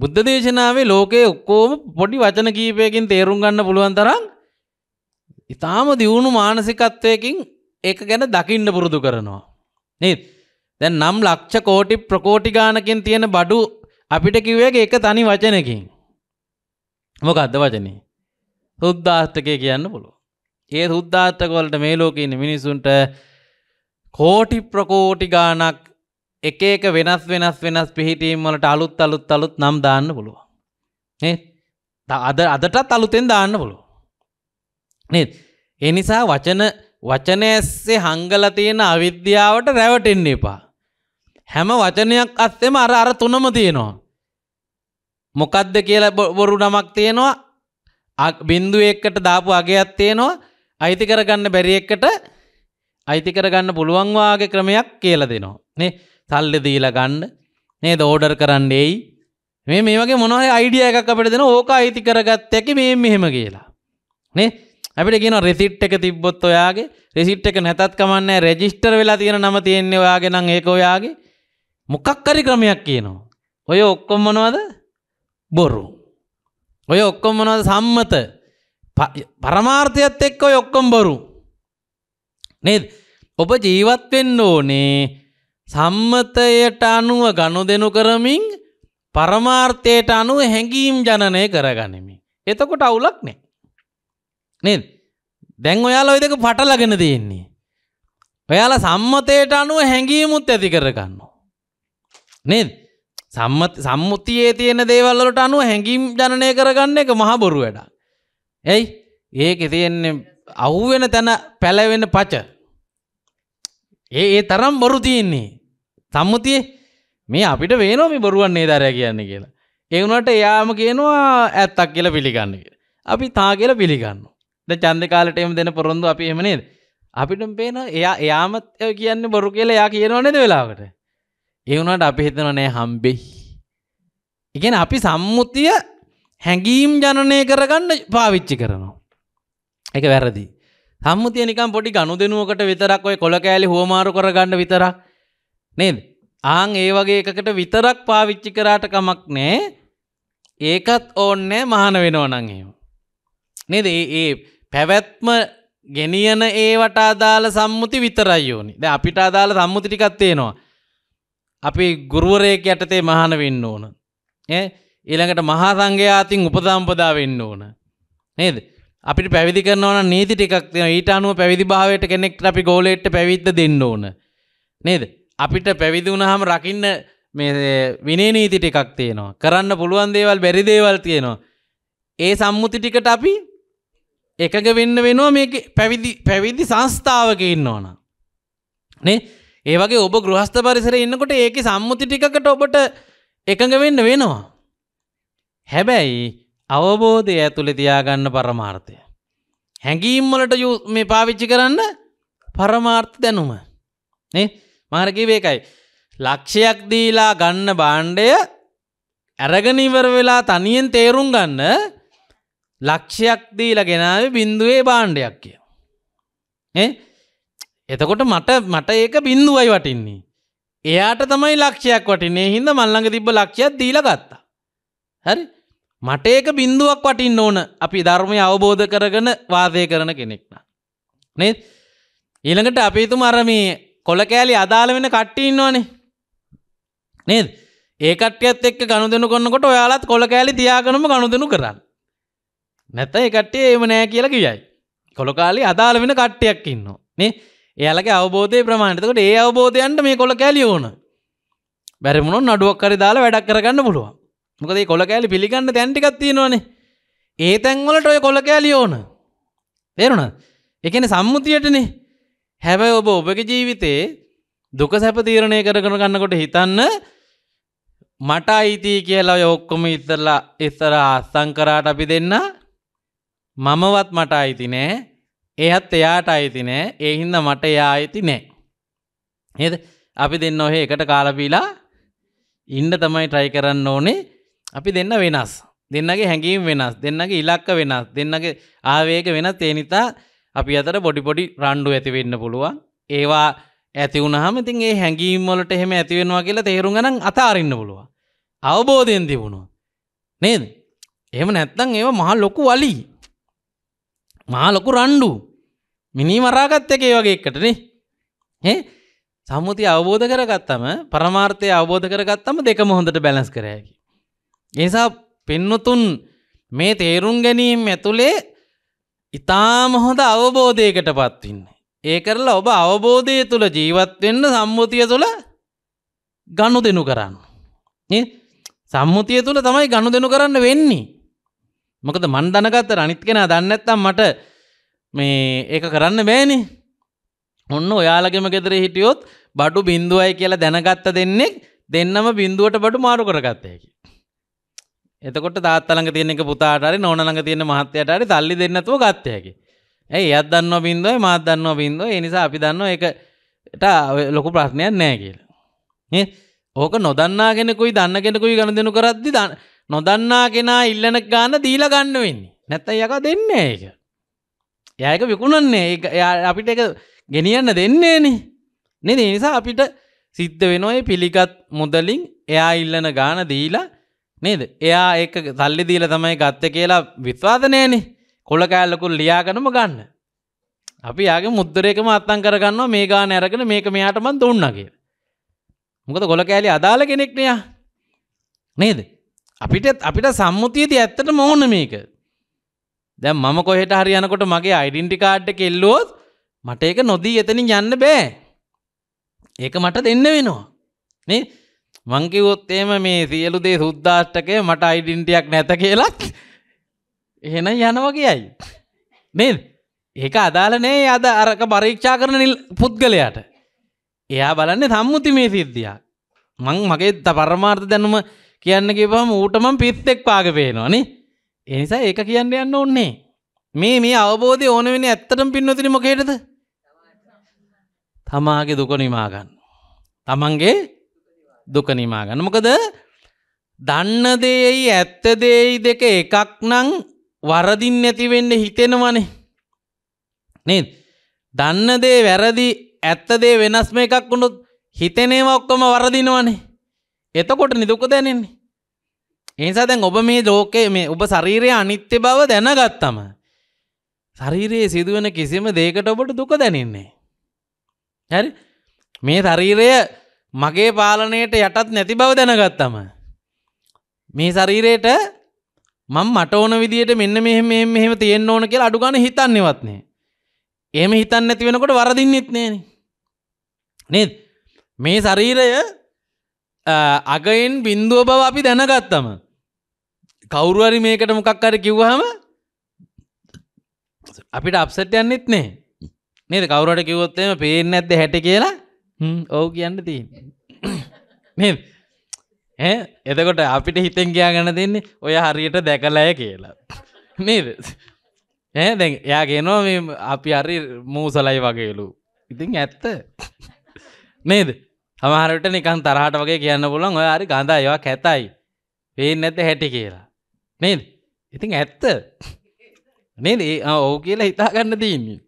බුද්ධ දේශනාවේ ලෝකයේ ඔක්කෝම පොඩි වචන කීපයකින් තේරුම් ගන්න පුළුවන් තරම් ඉතාම දියුණු මානසිකත්වයකින් ඒක ගැන දකින්න පුරුදු කරනවා. නේද දැන් නම් ලක්ෂ කෝටි ප්‍රකෝටි ගානකින් තියෙන බඩු අපිට කිව්වේ එක තනි වචනකින්. මොකද්ද වචනේ? සුද්ධාර්ථකය කියන්න පුළුවන්. ඒ සුද්ධාර්ථක වලට මේ ලෝකේ ඉන්න මිනිසුන්ට කෝටි ප්‍රකෝටි ගාණක් එක එක වෙනස් වෙනස් වෙනස් පිහිටීම් වලට අලුත් අලුත් අලුත් නම් දාන්න පුළුවන්. නේද? අද අදටත් අලුතෙන් දාන්න පුළුවන්. නේද? ඒ නිසා වචන වචනයස්සේ හංගලා තියෙන අවිද්‍යාවට රැවටෙන්න එපා. හැම වචනයක් අස්සෙම අර අර තුනම තියෙනවා. මොකද්ද කියලා බොරු නමක් තියෙනවා බින්දුව එක්කට දාපු අගයක් තියෙනවා අයිති කරගන්න බැරි එකට අයිති කරගන්න පුළුවන් වාගේ ක්‍රමයක් කියලා දෙනවා නේ සල්ලි දීලා ගන්න නේද ඕඩර් කරන්න එයි මේ මේ වගේ මොනවා හරි අයිඩියා එකක් අපිට දෙනවා ඕක අයිති කරගත්ත හැකි මේ මෙහෙම කියලා නේ අපිට කියන රෙසිට් එක තිබ්බොත් ඔයාගේ රෙසිට් එක නැතත් කමන්නේ රෙජිස්ටර් වෙලා තියෙන නම තියෙන්නේ ඔයාගේ නම් ඒක ඔයාගේ මොකක් හරි ක්‍රමයක් කියනවා. ඔය ඔක්කොම මොනවද? බොරු. ඔය ඔක්කොම මොනවද සම්මත පරමාර්ථයත් එක්ක ඔය ඔක්කොම බොරු. නේද? ඔබ ජීවත් වෙන්න ඕනේ සම්මතයට අනුව ගනුදෙනු කරමින් පරමාර්ථයට අනුව හැඟීම් ජනනය කරගනිමින්. එතකොට අවුලක් නෑ. නේද? දැන් ඔයාලා ওই දෙක පටලගෙන තියෙන්නේ. ඔයාලා සම්මතයට අනුව හැඟීමුත් ඇති කරගන්නවා. නේද? සම්මුතියේ තියෙන දේවල්ලට අනුව හැඟීම් ජනනය කරගන්න එක මහ බොරු වැඩ. ඇයි ඒක තියෙන්නේ අහුවෙන තැන පැලවෙන පච. ඒ ඒ තරම් බොරු තියෙන්නේ. සම්මුතිය මේ අපිට වේනෝ මේ බොරුවන් නේදරය කියන්න කියලා. ඒ වුණට එයාම කියනවා ඇත්තක් කියලා පිළිගන්න කියලා. අපි තා කියලා පිළිගන්න. ද චන්ද කාලට එම දෙන පොරොන්දු අපි එහෙම නේද? අපිට පේන එයා එයාමත් කියන්නේ බොරු කියලා එයා කියනව නේද වෙලාවකට? ඒවුණට අපි හිතන නෑ හම්බෙයි. එකන අපි සම්මුතිය හැඟීම් ජනනය කරගන්න පාවිච්චි කරනවා. එක වැරදි. සම්මුතිය නිකම් පොඩි ගණු දෙනුවකට විතරක් ඔය කොළ කෑලි හෝමාරු කරගන්න විතරක් නේද. ආං ඒ වගේ එකකට විතරක් පාවිච්චි කරාට කමක් නෑ ඒකත් ඕන්නෑ මහන වෙනවනං එහෙම. නේද ඒ පැවැත්ම ගෙනියන ඒවට අදාළ සම්මුති විතරයි ඕනි. දැන් අපිට අදාළ සම්මුති ටිකක් තියෙනවා. අපි ගුරුවරයක යටතේ මහාන වෙන්න ඕන. ඊළඟට මහා සංඝයාතින් උපසම්පදා වෙන්න ඕන. නේද? අපිට පැවිදි කරනවා නම් නීති ටිකක් තියෙනවා. ඊට අනුව පැවිදි භාවයට කෙනෙක්ට අපි ගෝලයට පැවිද්ද දෙන්න ඕන. නේද? අපිට පැවිදි වුණාම රකින්න මේ විනය නීති ටිකක් තියෙනවා. කරන්න පුළුවන් දේවල් බැරි දේවල් තියෙනවා. ඒ සම්මුති ටිකට අපි එකග වෙන්න වෙනවා මේක පැවිදි පැවිදි සංස්ථාවක ඉන්න ඕන. නේ? ඒවගේ ඔබ ගෘහස්ත පරිසර ඉන්නකොට ඒක සම්මුති ටිකට ඔබට එකඟ වෙන්න වෙනවා. හැබැයි අවබෝධය ඇතුළෙ තියාගන්න පරමාර්ථය. හැඟීම්වලට ය මේ පාවිච්චි කරන්න පරමාර්ථ දැනුම. මාරකිවේකයි. ලක්ෂයක් දීලා ගන්න බාණ්ඩය ඇරගනිවර වෙලා තනියෙන් තේරුම් ගන්න ලක්ෂයක් දීලා ගෙනාව බින්දුවේ බාණ්ඩයක් කිය. ඒ? එතකොට මට මට ඒක බින්දුවයි වටින්නේ. එයාට තමයි ලක්ෂයක් වටින්නේ හින්ද මල්ලඟ තිබ්බ ලක්ෂයක් දීලා ගත්තා. හරි? මට ඒක බින්දුවක් වටින්න ඕන. අපි ධර්මය අවබෝධ කරගෙන වාසය කරන කෙනෙක් නේද? ඊළඟට අපි හිතමු අර මේ කොළ කෑලි අදාළ වෙන කට්ටිය ඉන්නවනේ. නේද? ඒ කට්ටියත් එක්ක ගනුදෙනු කරනකොට ඔයාලත් කොළ කෑලි තියාගෙනම ගනුදෙනු කරන්න. නැත්නම් ඒ කට්ටිය එහෙම නෑ කියලා කියයි. කොළ කාලේ අදාළ වෙන කට්ටියක් ඉන්නවා. නේ? එයාලගේ අවබෝධය ප්‍රමාණතකට ඒ අවබෝධයන්ට මේ කොළ කෑලි ඕන බැරිමුණු නඩුවක් කරි දාලා වැඩක් කරගන්න පුළුවන් මොකද කොළ කෑලි පිළිගන්න තැන්ටිකක් තියෙනවානේ ඒ තැන්වලට ඔය කොළ කෑලි ඕන තේරුණ එකන සම්මුතියටනේ හැබැයි ඔබ ඔබගේ ජීවිතේ දුක සැප තීරණය කරගන ගන්නකොට හිතන්න මට අයිතිී කියලා යොක්කොම ඉතරලා ඉස්සර අස්සංකරාට අපි දෙන්න මමවත් මට අයිති නෑ එයත් එයාට අයිති නෑ ඒ හින්දා මට එයා අයිති නෑ. නේද? අපි දෙන්න ඔහේ එකට කාලා බීලා ඉන්න තමයි try කරන්න ඕනේ. අපි දෙන්න වෙනස්. දෙන්නගේ හැඟීම් වෙනස්. දෙන්නගේ ඉලක්ක වෙනස්. දෙන්නගේ ආවේග වෙනස්. ඒ නිසා අපි අතර පොඩි පොඩි රණ්ඩු ඇති වෙන්න පුළුවන්. ඒවා ඇති වුණාම ඉතින් ඒ හැඟීම් වලට එහෙම ඇති වෙනවා කියලා තේරුම් ගන්න අතාරින්න පුළුවන්. අවබෝධයෙන් තිබුණොත්. නේද? එහෙම නැත්නම් ඒව මහා ලොකු වලි. මහා ලොකු රණ්ඩු. මිනී මරාගත් එකේ වගේ එකටනේ ඒ සම්මුති අවබෝධ කරගත්තම පරමාර්ථය අවබෝධ කරගත්තම දෙකම හොඳට බැලස් කරයකි. ඒසා පෙන්නතුන් මේ තේරුම් ගැනීම ඇතුළේ ඉතාම හොඳ අවබෝධයකට පත්වන්න. ඒ කරලා ඔබ අවබෝධය තුළ ජීවත්වෙන්න සම්මුතිය තුළ ගණු දෙනු කරන්න. සම්මුතිය තුළ තමයි ගණු දෙනු කරන්න වෙන්නේ. මොකද මන්දනගත්තර අනිත් කෙන දන්නත්තම් මට මේ ඒක කරන්න බෑනි ඔන්න ඔයාලගෙම ගෙදර හිටියොත් බඩු බින්දුවයි කියලා දැනගත්ත දෙන්නෙක් දෙන්නම බින්දුවට බඩු මාරු කරගත්තයකි. එතකොට තාත්තලඟ තියෙන එක පුතාට හරි නෝන ළඟ තියෙන මහත්තයාට හරි තල්ලි දෙන්නතුව ගත්තයකි. ඇයි එයත් දන්නවා බින්දුවයි මාත් දන්නවා බින්දුවයි ඒ නිසා අපි දන්නවා ඒකට ලොකු ප්‍රශ්නයක් නෑ කියලා. නේ? ඕක නොදන්නා කෙනෙකුයි දන්න කෙනෙකුයි ගනුදෙනු කරද්දි නොදන්නා කෙනා ඉල්ලන ගාන දීලා ගන්න වෙන්නේ. නැත්නම් යකා දෙන්නේ ඒක. යයක විකුණන්නේ ඒ අපිට එක ගෙනියන්න දෙන්නේන නද නිසා අපිට සිද්ධ වෙනොයි පිළිගත් මුදලින් එයා ඉල්ලන ගාන දීලා නේද එයා ඒක සල්ලි දීල තමයි ගත්ත කියලා විශ්වාධනයනෙ කොළ කෑල්ලකුල් ලියාගනම ගන්න. අපි යාගේ මුද්දරේකම අත්තන් කරගන්නවා මේ ගාන ඇරගෙන මේක මෙයාටමන් දුන්නගේ. මොකද ගොල කෑලි අදාළ කෙනෙක්නයා නේද. අපිට අපිට සම්මුතියද ඇත්තට මෝන මේක දැන් මම කොහෙට හරි යනකොට මගේ අයිඩෙන්ටි කාඩ් එක එල්ලුවොත් මට ඒක නොදී එතනින් යන්න බෑ. ඒක මට දෙන්න වෙනවා. නේ? මං කිව්වොත් එහෙම මේ සියලු දේ සුද්දාෂ්ටකය මට අයිඩෙන්ටියක් නැත කියලත් එහෙනම් යනවා කියයි. නේද? ඒක අදාළ නෑ අද අරක පරීක්ෂා කරන පුද්ගලයාට. එයා බලන්නේ සම්මුති මේ සිද්ධියක්. මං මගේ පරමාර්ථ දැනුම කියන්න කියපුවම ඌට මං පිස්සෙක් පාගේ පේනවා නේ. එනිසා ඒක කියන්න යන්න ඕන්නේ. මේ මේ අවබෝධය ඕන වෙන ඇත්තටම පින්නොතින මොකේටද? තමාගේ දුක නිමා ගන්න. තමන්ගේ දුක නිමා ගන්න. මොකද දන්න දෙයයි ඇත්ත දෙයයි දෙක එකක් නම් වරදින් නැති වෙන්න හිතෙනවනේ. නේද? දන්න දේ වැරදි ඇත්ත දේ වෙනස්ම එකක් වුණොත් හිතෙනේම ඔක්කොම වරදිනවනේ. එතකොට නිදුක දැනෙන්නේ. එනිසා දැන් ඔබ මේ ලෝකයේ මේ ඔබ ශරීරයේ අනිත්‍ය බව දැනගත්තම ශරීරයේ සිදුවෙන කිසිම දෙයකට ඔබට දුක දැනෙන්නේ හරි මේ ශරීරය මගේ පාලනයට යටත් නැති බව දැනගත්තම මේ ශරීරයට මම මට ඕන විදියට මෙන්න මෙහෙම මෙහෙම මෙහෙම තියෙන්න ඕන කියලා අඩු ගන්න හිතන්නේවත් නෑ. එහෙම හිතන්නේ නැති වෙනකොට වරදින්නෙත් නෑනේ. නේද? මේ ශරීරය අගයෙන් බින්දුව බව අපි දැනගත්තම කවුරුවරි මේකට මොකක් අර කිව්වහම අපිට අප්සට යන්නෙත් නේ නේද කවුරට කිවොත්තම පේෙන් ඇත්ද හැට කියලා ඔවු කියන්න තිය නේද එතකොට අපිට හිතෙන් ගයා ගන්න දෙන්නේ ඔය හරියට දැකලය කියලා නේද ඇ දැ එයා ගෙනවා අපි හරි මූසලයි වගේලු ඉතින් ඇත්ත නේද හමහරට නිකන් තරහට වගේ කියන්න පුලන් ඔය හරි ගඳ ඒවා කැතයි පේෙන් නැත හැටි කියලා නේද ඉතින් ඇත්ත නේද ඕ කියලා හිතාගන්න තියන්නේ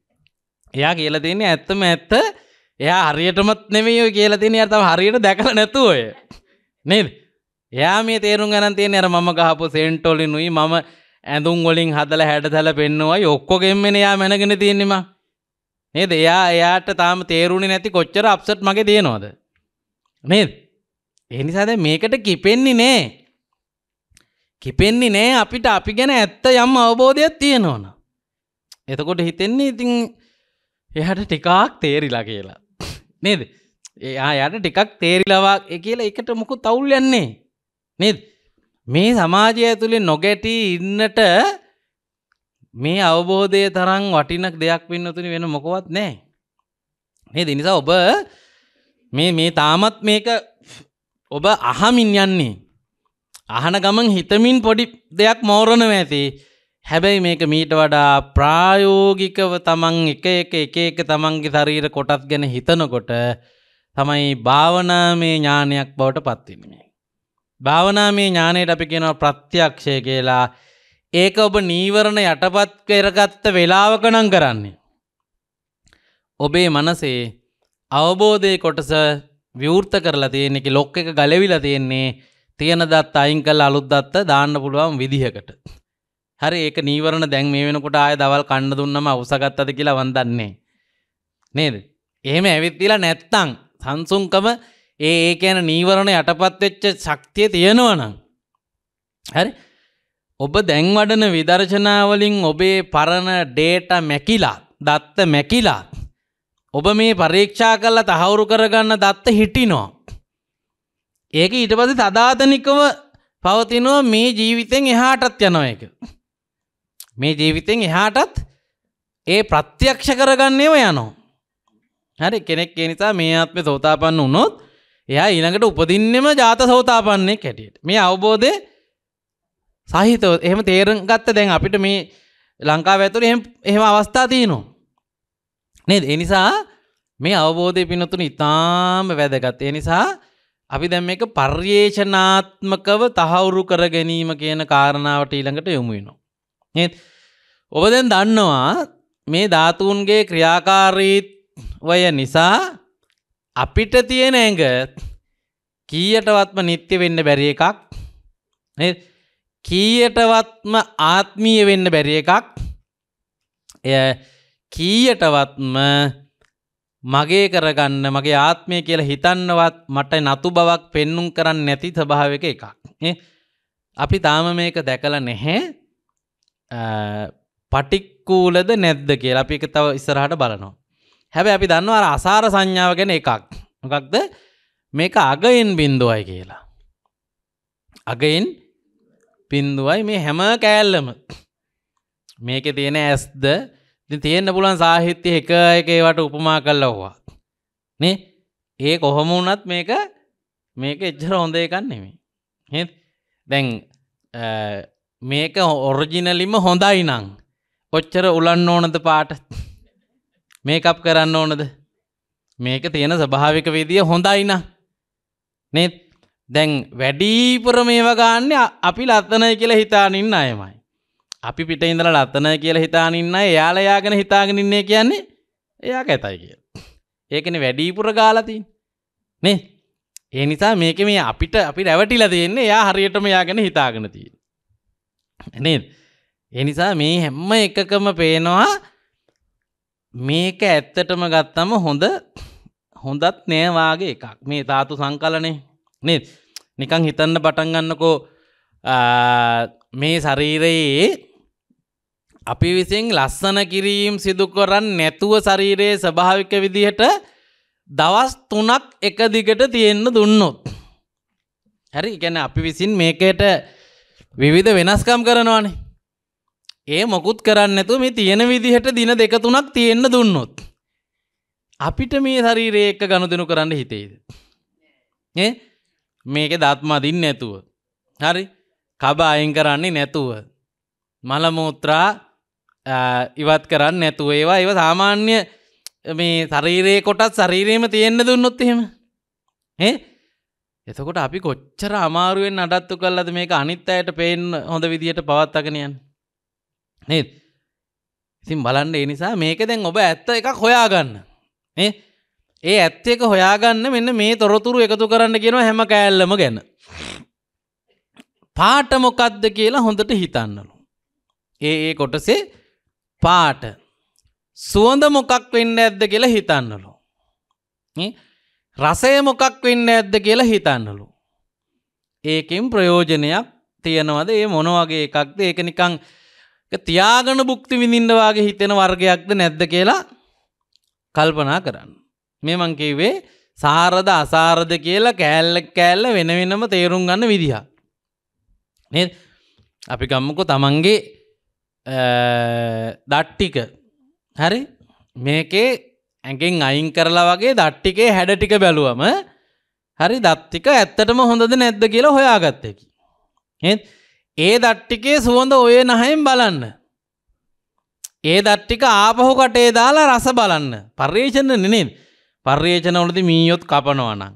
එයා කියලා තියන්නේ ඇත්තම ඇත්ත එයා හරියටමත් නෙමෙයි ඔය කියලා තියන්නේ අර තම හරියට දැකලා නැතුව ඔය නේද එයා මේ තේරුම් ගන්න තියන්නේ අර මම ගහපු සෙන්ට් වලින් උයි මම ඇඳුම් වලින් හදලා හැඩතල පෙන්නුවයි ඔක්කොගෙම්මනේ එයා මැනගෙන තියන්නේ මං නේද එයා එයාට තාම තේරුණේ නැති කොච්චර අප්සෙට් මගේ තියෙනවද නේද එනිසාද මේකට කිපෙන්නේ නෑ කිපෙන්නේ නෑ අපිට අපි ගැන ඇත්ත යම් අවබෝධයක් තියෙනවන එතකොට හිතෙන්නේ ඉතින් එහට ටිකාක් තේරිලා කියලා නේද එයා යට ටිකක් තේරිලවා කියලා එකට මොකු තවුල් යන්නේ නේද මේ සමාජය ඇතුළේ නොගැටී ඉන්නට මේ අවබෝධය තරම් වටිනක් දෙයක් පින්නතුනි වෙන මොකවත් නෑ නේද නිසා ඔබ මේ මේ තාමත් මේක ඔබ අහමින් යන්නේ. අහන ගමන් හිතමින් පොඩි දෙයක් මෝරණව ඇති. හැබැයි මේක මීට වඩා ප්‍රායෝගිකව තමන් එක එක එක එක තමන්ගේ ශරීර කොටස් ගැන හිතනකොට තමයි භාවනාමේ ඥානයක් බවට පත්වෙන්නේ මේ. භාවනාමේ ඥානයට අපි කියනවා ප්‍රත්‍යක්ෂය කියලා. ඒක ඔබ නීවරණ යටපත් කරගත්ත වෙලාවක නම් කරන්නේ. ඔබේ මනසේ අවබෝධය කොටස විවෘත කරලා තියෙන්නකි ලොක් එක ගලවිලා තියෙන්නේ තියෙන දත් අයින් කල් අලුද්දත්ත දාන්න පුළුවන් විදිහකට. හරි ඒක නීවරණ දැන් මේ වෙනකොට ආය දවල් කණ්ඩ දුන්නම අවසගත්තද කියලා වන්දන්නේ. නේද. එහෙම ඇවිත්තිලා නැත්තං සංසුන්කම ඒ ඒ කියන නීවරණ යටපත් වෙච්ච ශක්තිය තියෙනවනම්. හරි ඔබ දැන් වඩන විදර්ශනාවලින් ඔබේ පරණ ඩේට මැකිලා දත්ත මැකිලා ඔබ මේ පරීක්ෂා කරලා තහවුරු කරගන්න දත්ත හිටිනෝ. ඒක ඊට පස්සේ තදාතනිකව පවතිනෝ මේ ජීවිතෙන් එහාටත් යනවා ඒක. මේ ජීවිතෙන් එහාටත් ඒ ප්‍රත්‍යක්ෂ කරගන්නේව යනවා. හරි කෙනෙක් ඒ නිසා මේ ආත්මේ සෝතාපන්න වුණොත් එයා ඊළඟට උපදින්නෙම ජාත සෝතාපන්නේ කැටියට. මේ අවබෝධය සහිතව එහෙම තේරුම් ගත්ත දැන් අපිට මේ ලංකාව ඇතුළේ එහෙම එහෙම අවස්ථා තියෙනවා. නේද එනිසා මේ අවබෝධය පිනොතුන ඉතාම වැදගත් එනිසා අපි දැම් එක පර්යේෂනාත්මකව තහවුරු කර ගැනීම කියන කාරණාවට ඊළඟට යොමුුවෙනවා. ඒත් ඔබ දැන් දන්නවා මේ ධාතුූන්ගේ ක්‍රියාකාරීත්වය නිසා අපිට තියෙන ඇඟ කීයටවත්ම නිත්‍ය වෙන්න බැරි එකක් කීයටවත්ම ආත්මීය වෙන්න බැරි එකක් කීයටවත්ම මගේ කරගන්න මගේ ආත්මය කියලා හිතන්නවත් මට නතු බවක් පෙන්නුම් කරන්න නැති ස්වභාවක එකක්. අපි තාම මේක දැකල නැහැ පටික්කූලද නැද්ද කියලා අපි එක තව ඉස්සරහට බලනවා. හැබැ අපි දන්නවා අර අසාර සංඥාව ගැන එකක්. මොකක්ද මේක අගයෙන් බින්දුවයි කියලා. අගයෙන් පින්දුවයි මේ හැම කෑල්ලම මේක තියෙන ඇස්ද තියෙන්න්න පුලන් සාහිත්‍ය එක එකවට උපමා කල්ල ඔවා නේ ඒ කොහොම වනත් මේක මේක එච්චර හොඳ එකන් නෙමේ හෙත් දැන් මේක ඔරජිනලිම හොඳයි නං ඔච්චර උලන්න ඕනද පාට මේකප් කරන්න ඕනද මේක තියෙන ස්භාවික වේදිය හොඳයින නෙත් දැන් වැඩීපුර මේවගාන්න අපි ලත්තනය කියලා හිතානින්න අයමයි අපි පිට ඉඳල ලත්තන කියල හිතානින්න එයාල යාගෙන හිතාගෙනන්නේ කියන්නේ එයා ඇතයි කිය. ඒකන වැඩීපුර ගාලතින් නේ ඒ නිසා මේක මේ අපිට අපි රැවටිල දෙන්නේ යා හරියටම යාගෙන හිතාගෙන තියෙන. නේද? ඒ නිසා මේ හැම එකකම පේනවා මේක ඇත්තටම ගත්තම හොඳ හොඳත් නෑ වාගේ එකක්. මේ ධාතු සංකලනේ නේද? නිකන් හිතන්න පටන් ගන්නකෝ මේ ශරීරයේ අපි විසින් ලස්සන කිරීම් සිදුකොරන් නැතුව ශරීරයේ ස්භාවික විදිහට දවස් තුනක් එක දිගට තියෙන්න දුන්නොත්. හැරි ගැන අපි විසින් මේකට විවිධ වෙනස්කම් කරනවානේ. ඒ මොකුත් කරන්න ඇතු මේ තියෙන විදිහට දින දෙක තුනක් තියෙන්න දුන්නොත්. අපිට මේ ශරීරය එක්ක ගණුදනු කරන්න හිතේද. ඒ මේක දත්මදින්න නැතුව. හරි කබ අයින් කරන්නේ නැතුව. මලමූත්‍රා ඉවත් කරන්න නැතුව ඒවා ඒව සාමාන්‍ය මේ ශරීරයේ කොටත් ශරීරයම තියෙන්න දුන්නොත් එහෙම ඒ එතකොට අපි කොච්චර අමාරුවෙන් අඩත්තු කල්ලද මේක අනිත් අයට පේෙන් හොඳ විදිහට පවත්තගෙනයන් නේත් ඉතින් බලන්න ඒ නිසා මේක දැන් ඔබ ඇත්ත එකක් හොයාගන්න ඒ ඇත්ත එක හොයාගන්න මෙන්න මේ තොරතුරු එකතු කරන්න කියෙනවා හැම කෑල්ලම ගැන පාට මොකක්ද කියලා හොඳට හිතන්නලු ඒ ඒ කොටසේ පාට සුවඳ මොකක් වෙන්න ඇද්ද කියලා හිතන්නලු. රසය මොකක් වෙන්න ඇද්ද කියලා හිතන්නලු. ඒකෙන් ප්‍රයෝජනයක් තියෙනවද ඒ මොන වගේ එකක්ද ඒක නිකං තියාගන බුක්ති විඳින්ඩවාගේ හිතෙන වර්ගයක්ද නැද්ද කියලා කල්පනා කරන්න. මේ මංකිවේ සාරද අසාරද කියලා කෑල්ලක් කෑල්ල වෙන වෙනම තේරුම් ගන්න විදිහ. අපි ගම්මකො තමන්ගේ දට්ටික හරි මේකේ ඇගෙන් අයින් කරලා වගේ දට්ටිකේ හැඩ ටික බැලුවම හරි දත්තික ඇත්තටම හොඳද නැද්ද කියලා හොයාගත්තකි. ඒත් ඒ දට්ටිකේ සුවඳ ඔය නහයෙන් බලන්න. ඒ දට්ටික ආපහු කටේ දාලා රස බලන්න පර්යේෂණ නනේ පර්යේෂණවලද මීයොත් කපනවනං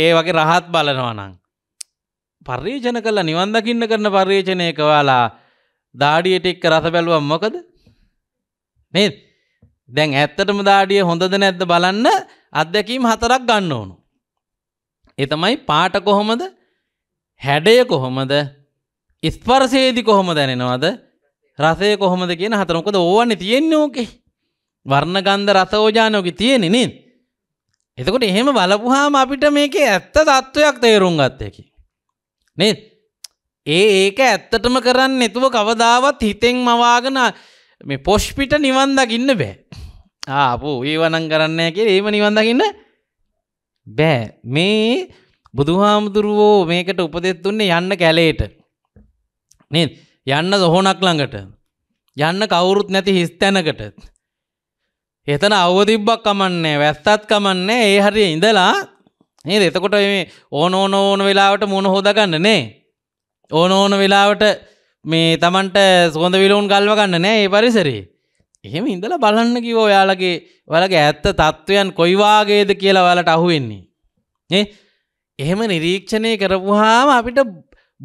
ඒ වගේ රහත් බලනවනං පර්යේෂණ කලා නිවන්දකින්න කරන පර්යේෂණය කවාලා දාඩියට එක්ක රස බැලුවම් මොකද මේ දැන් ඇත්තටම දාඩිය හොඳද නැද්ද බලන්න අත්දැකීම් හතරක් ගන්න ඕනු. එතමයි පාට කොහොමද හැඩය කොහොමද ඉස්පර්සේදි කොහොම දැනෙනවද රසය කොහොමද කියන හතරකොද ඕවන්න තියෙන්නේ ඕකේ වර්ණගන්ධ රසෝජානෝකි තියෙන නේද. එතකොට එහෙම බලපුහාම අපිට මේකේ ඇත්ත තත්ත්වයක් තේරුම් ගත්තයකි. නේද ඒ ඒක ඇත්තටම කරන්න නැතුව කවදාවත් හිතෙන් මවාගෙන මේ පොෂ්පිට නිවන් දකින්න බෑ. ආපු ඒවනම් කරන්න කිය ඒම නිවන් දකින්න බෑ මේ බුදුහාමුදුරුවෝ මේකට උපදෙත් දුන්නේ යන්න කැලේට. නේ යන්න දොහොනක් ළඟට යන්න කවුරුත් නැති හිස් තැනකට එතන අවදිබ්බක් කමන්නේ වැස්සත් කමන්නේ ඒ හරිය ඉඳලා නේද එතකොට මේ ඕන ඕන ඕන වෙලාවට මුණ හොදගන්න නේ ඕන ඕන වෙලාවට මේ තමන්ට සොඳ විලෝන් ගල්වගන්න නෑ ඒ පරිසරේ. එහෙම ඉඳල බලන්න කිවෝ යාලගේ වලගේ ඇත්ත තත්ත්වයන් කොයිවාගේද කියලා වලට අහුවෙන්නේ. ඒ එහෙම නිරීක්ෂණය කරපුහාම අපිට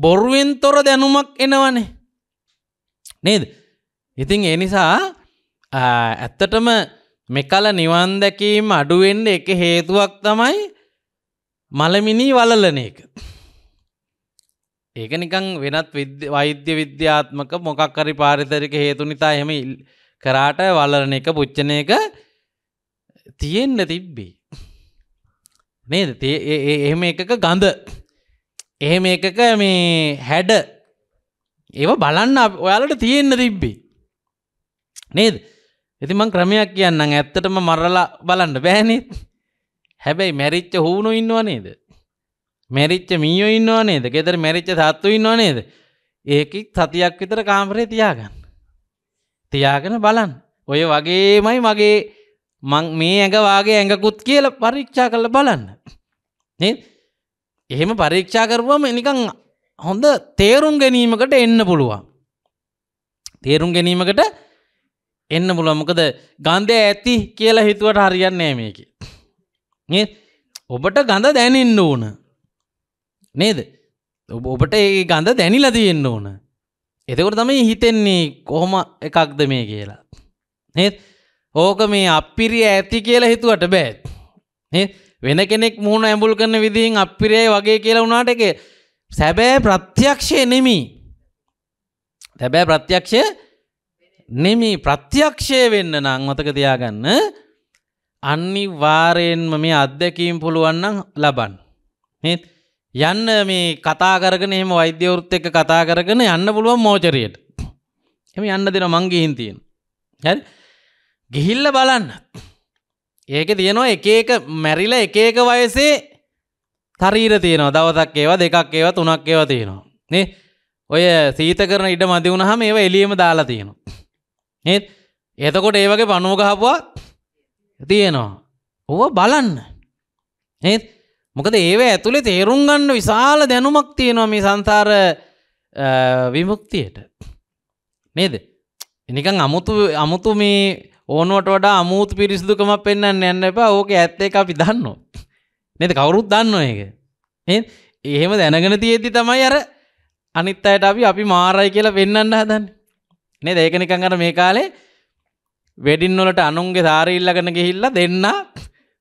බොරුවෙන් තොර දැනුමක් එනවනේ. නේද. ඉතින් ඒ නිසා ඇත්තටම මෙකල නිවන් දැකීම අඩුවෙන්ඩ එක හේතුවක් තමයි මලමිනී වලලන එක. ඒක නිකං වෙනත් වෛද්‍ය විද්‍යාත්මක මොකක්කරි පාරිතරික හේතු නිතා එහෙම කරාට වලරණ එක පුච්චන එක තියෙන්න තිබ්බි. නේද එහෙම එකක ගඳ එහෙම එකක මේ හැඩ ඒව බලන්න ඔයාලට තියෙන්න තිබ්බි. නේද ඉතිමං ක්‍රමයක් කියන්න ඇත්තටම මරලා බලන්න බෑනෙත් හැබැයි මැරිච්ච හුණු ඉන්නව නේද මැරිච්ච මීයෝ ඉන්නවා නේද? ගෙදර මැරිච්ච සත්තු ඉන්නවා නේද? ඒකෙත් සතියක් විතර කාමරේ තියාගන්න. තියාගෙන බලන්න. ඔය වගේමයි මගේ මං මේ ඇඟ වාගේ ඇඟකුත් කියලා පරීක්ෂා කරලා බලන්න. නේද? එහෙම පරීක්ෂා කරුවම නිකන් හොඳ තේරුම් ගැනීමකට එන්න පුළුවන්. තේරුම් ගැනීමකට එන්න පුළුවන්. මොකද ගඳ ඇති කියලා හිතුවට හරියන්නේ නැහැ මේකේ. නේද? ඔබට ගඳ දැනෙන්න ඕන. නේද ඔබට ඒ ගඳ දැනිලා තියෙන්න ඕන එතකොට තමයි හිතෙන්නේ කොහොම එකක්ද මේ කියලා ඒත් ඕක මේ අපිරිය ඇති කියලා හිතුවට බෑත් ඒ වෙන කෙනෙක් මුහුණ ඇඹුල් කරන විදිහින් අපිරියයි වගේ කියලා වුණාට එක සැබෑ ප්‍රත්‍යක්ෂය නෙමි සැබෑ ප්‍රත්‍යක්ෂය නෙමි ප්‍රත්‍යක්ෂය වෙන්න නම් මතක තියාගන්න අනිවාර්යෙන්ම මේ අත්දැකීම් පුළුවන් නම් ලබන්න ඒත් යන්න මේ කතා කරගෙන එහෙම වෛද්‍යවෘත් එක්ක කතා කරගෙන යන්න පුළුවන් මෝචරියට. එහෙම යන්න දෙන මං ගිහින් තියෙන. හරි? ගිහිල්ලා බලන්න. ඒකේ තියෙනවා එක එක මැරිලා එක එක වයසේ ශරීර තියෙනවා. දවසක් ඒවා දෙකක් ඒවා තුනක් ඒවා තියෙනවා. නේ? ඔය සීත කරන ඉඩ මදි වුණාම ඒවා එළියෙම දාලා තියෙනවා. නේද? එතකොට ඒ වගේ පණුව ගහපුවා තියෙනවා. ඕවා බලන්න. නේද? මොකද ඒව ඇතුළේ තේරුම් ගන්න විශාල දැනුමක් තියෙනවා මේ සංසාර විමුක්තියට නේද එනිකං අමුතු අමුතු මේ ඕනුවට වඩා අමුතු පිරිසිදුකම පෙන්න්න යන්න එපා ඕක ඇත්ත එක අපි දන්න නේද කවුරුත් දන්න ඒක එහෙම දැනගෙන තියෙද්දි තමයි අර අනිත් අයට අපි අපි මාරයි කියලා පෙන්න්න හදන්න නේද ඒක නිකං අර මේ කාලේ වෙඩින් වලට අනුන්ගේ සාරීල්ලගෙන ගිහිල්ලා දෙන්නා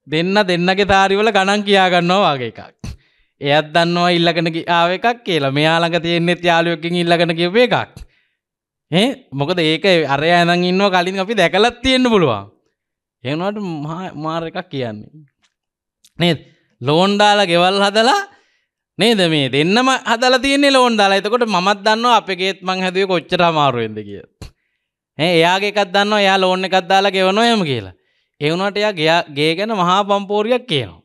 දෙන්න දෙන්නගේ තාරිවල ගණන් කියාගන්නවා වගේ එකක්. එයත් දන්නවා ඉල්ලගෙන ආව එකක් කියලා මෙයාළඟ තියෙන්නෙත් යාලුවකින් ඉල්ලගෙන කිව්ව එකක්. ඒ මොකද ඒක අරය ඇනන් ඉන්නවා කලින් අපි දැකලත් තියෙන්න්න පුළුවන්. එනවට මාර එකක් කියන්නේ. නේද ලෝන්ඩාල ගෙවල් හදලා නේද මේ දෙන්නම හදල තියන්නේ ලෝන් දාලා එතකොට මත් දන්න අපගේත් මං හැදුව කොච්චර මාරුවෙන්ද කිය. ඒ එයාගේ එකක් දන්න යා ලෝන් එකක් දාලා ගෙවනොයම කියලා එවුණට එයා ගයා ගේ ගැන මහා පම්පෝරියක් කියනවා.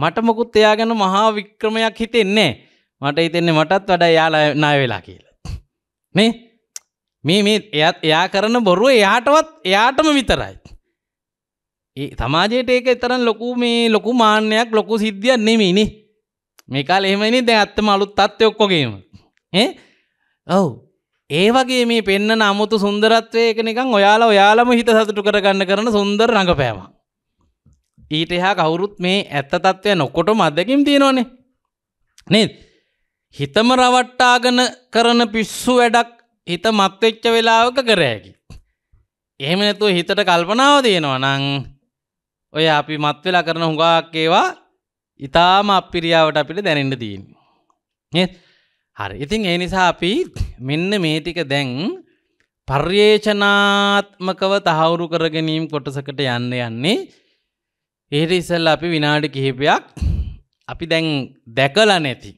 මට මොකුත් එයා ගැන මහා වික්‍රමයක් හිතෙන්නේ මට හිතෙන්නේ මටත් වඩා එයාලා ණය වෙලා කියලා. මේ මේ මේ එයත් එයා කරන බොරුව එයාටවත් එයාටම විතරයි. ඒ සමාජයට ඒක තරම් ලොකු මේ ලොකු මාන්නයක් ලොකු සිද්ධියක් නෙමෙයිනේ. මේ කාලේ එහෙමයිනේ දැන් අත්තම අලුත් තත්ත්වයක් ඔක්කොගේම. ඈ ඔව් ඒ වගේ මේ පෙන්නන අමුතු සුන්දරත්වය එක නිකන් ඔයාලා ඔයාලම හිත සතුටු කරගන්න කරන සුන්දර රඟපෑම. ඊට එහා කවුරුත් මේ ඇත්ත తත්වය නොකොටම අත්දැකීම් තියෙනවනේ. නේද? හිතම රවට්ටාගෙන කරන පිස්සු වැඩක් හිත මත් වෙච්ච වෙලාවක කර හැකියි. එහෙම නැතුව හිතට කල්පනාව දෙනවා නම් ඔය අපි මත් වෙලා කරන හුඟක් ඒවා ඊටාම අපිරියාවට අපිට දැනෙන්න තියෙනවා. නේද? හරි ඉතින් ඒ නිසා අපි මෙන්න මේ ටික දැන් පර්යේෂනාත්මකව තහවුරු කර ගැනීම කොටසකට යන්න යන්නේ ඒට ඉස්සෙල්ලා අපි විනාඩි කිහිපයක් අපි දැන් දැකලා නැති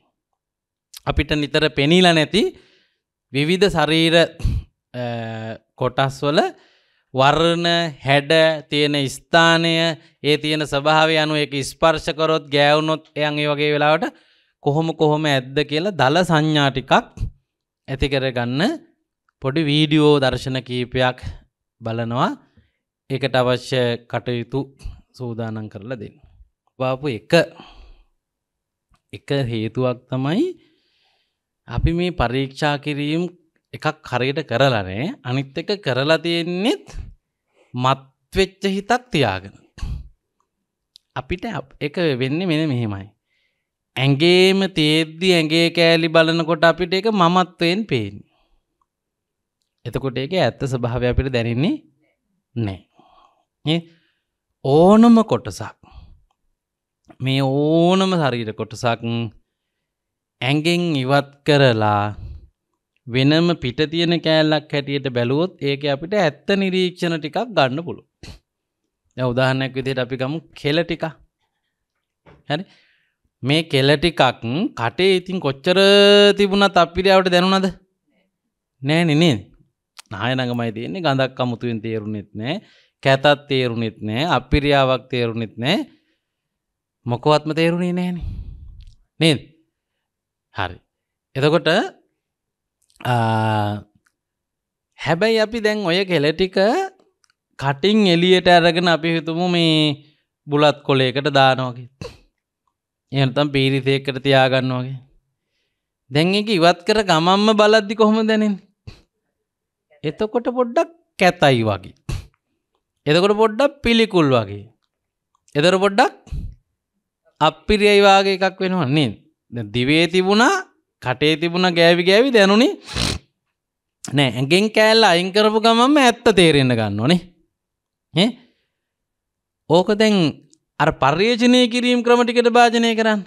අපිට නිතර පෙනීලා නැති විවිධ ශරීර කොටස්වල වර්ණ හැඩ තියෙන ස්ථානය ඒ තියෙන ස්වභාවය අනුව ඒක ස්පර්ශ කරොත් ගෑවුනොත් එයන් ඒ වගේ වෙලාවට කොහොම කොහොම ඇද්ද කියලා දල සංඥා ටිකක් ඇති කරගන්න පොඩි වීඩියෝ දර්ශන කීපයක් බලනවා ඒකට අවශ්‍ය කටයුතු සූදානම් කරලා දෙන්න. වාපු එක එක හේතුවක් තමයි අපි මේ පරීක්ෂා කිරීම එකක් හරියට කරලා නෑ අනිත් එක කරලා තියෙන්නේත් මත්වෙච්ච හිතක් තියාගෙන අපිට ඒක වෙන්නේ මෙන්න මෙහෙමයි ඇඟේම තේද්දි ඇගේ කෑලි බලනකොට අපිට එක මමත්වයෙන් පේෙන්. එතකොට ඒක ඇත්ත ස්භාව අපිට දැනෙන්නේ නෑ. ඕනම කොටසක් මේ ඕනම හරීර කොටසක් ඇගෙන් ඉවත් කරලා වෙනම පිට තියෙන කෑල්ලක් හැටියට බැලුවොත් ඒක අපිට ඇත්ත නිරීක්ෂණ ටිකක් ගන්න පුළු. උදාහනැක් විදිට අපිකමු කෙල ටික හැරි මේ කෙලටිකක් කටේ ඉතින් කොච්චර තිබුණත් අපිරියාවට දැනුණද නෑ නනේ නායනගමයි තියෙන්නේ ගඳක් අමුතුවෙන් තේරුණෙත් නෑ කැතත් තේරුණෙත් නෑ අපිරියාවක් තේරුණෙත් නෑ මොකවත්ම තේරුණේ නෑන නේද හරි එතකොට හැබැයි අපි දැන් ඔය කෙලටික කටින් එලියට ඇරගෙන අපි හිතුමු මේ බුලත් කොලේකට දානෝගෙත් එහනතම් පීරිතයකට තියාගන්න වගේ දැන් එක ඉවත් කර ගමම්ම බලද්දි කොහොම දැනෙන් එතකොට පොඩ්ඩක් කැතයි වගේ එතකොට පොඩ්ඩක් පිළිකුල් වගේ එතර පොඩ්ඩක් අපිරියයි වාගේ එකක් වෙනවා නේද දැන් දිවේ තිබුණා කටේ තිබුණා ගෑවි ගෑවි දැනුනේ නෑ ඇඟෙන් කෑල්ල අයින් කරපු ගමන්ම ඇත්ත තේරෙන්න ගන්නවනේ ඈ ඕක දැන් අර පර්යේචනය කිරීම් ක්‍රමටිකට භාජනය කරන්න.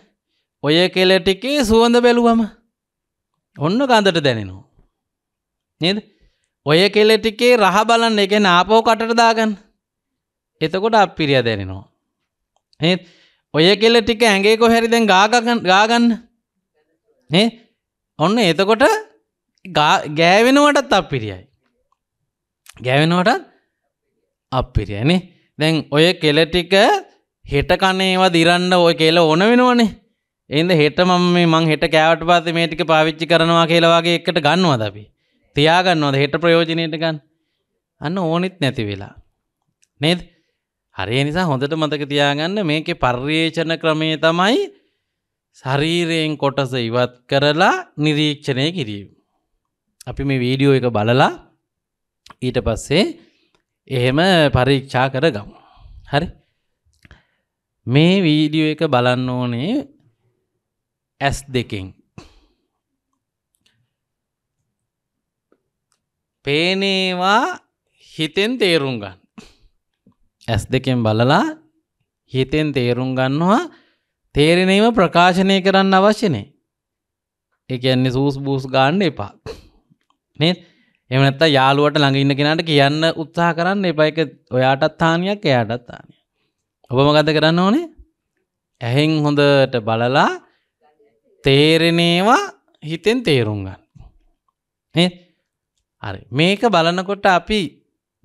ඔය කෙලෙටිකේ සුවඳ බැලුවම ඔන්න ගඳට දැනෙනවා. නේද? ඔය කෙලෙටිකේ රහ බලන්න එක නාපෝ කටට දාගන්න. එතකොට අපිරිය දැනෙනවා. ඒත් ඔය කෙලෙටික ඇඟේ කොහැරි දැන් ගාගන්න. නේ? ඔන්න එතකොට ගෑවෙනවටත් අපිරියයි. ගෑවෙනවටත් අපිරියනේ. දැන් ඔය කෙලෙටික හෙට කනේවා දිරන්න ඔය කියලා ඕන වෙනවනේ. එහෙනම් හෙට මම මේ මං හෙට කෑවට පස්සේ මේ ටික පාවිච්චි කරනවා කියලා වගේ එකට ගන්නවද අපි? තියා ගන්නවද හෙට ප්‍රයෝජනෙට ගන්න? අන්න ඕනෙත් නැති වෙලා. නේද? හරි ඒ නිසා හොඳට මතක තියාගන්න මේකේ පර්යේෂණ ක්‍රමය තමයි ශරීරයෙන් කොටස ඉවත් කරලා නිරීක්ෂණය කිරීම. අපි මේ වීඩියෝ එක බලලා ඊට පස්සේ එහෙම පරීක්ෂා කරගමු. හරි? මේ වීඩියෝ එක බලන්න ඕනේ ඇස් දෙකෙන් පේනේවා හිතෙන් තේරුම් ගන්න ඇස් දෙකෙන් බලලා හිතෙන් තේරුම් ගන්නවා තේරෙනීම ප්‍රකාශනය කරන්න අවශ්‍යනේ එකන්නේ සූස් බූස් ගාන්න එපා නේ එමනත්තා යාළුවට ළඟ ඉන්න කෙනට කියන්න උත්සාහ කරන්න එපා එක ඔයාටත් තානයක් එයාටත් තානය ඔබම ගත කරන්න ඕනේ ඇහෙන් හොඳට බලලා තේරෙනේවා හිතෙන් තේරුම් ගන්න. හරි මේක බලනකොට අපි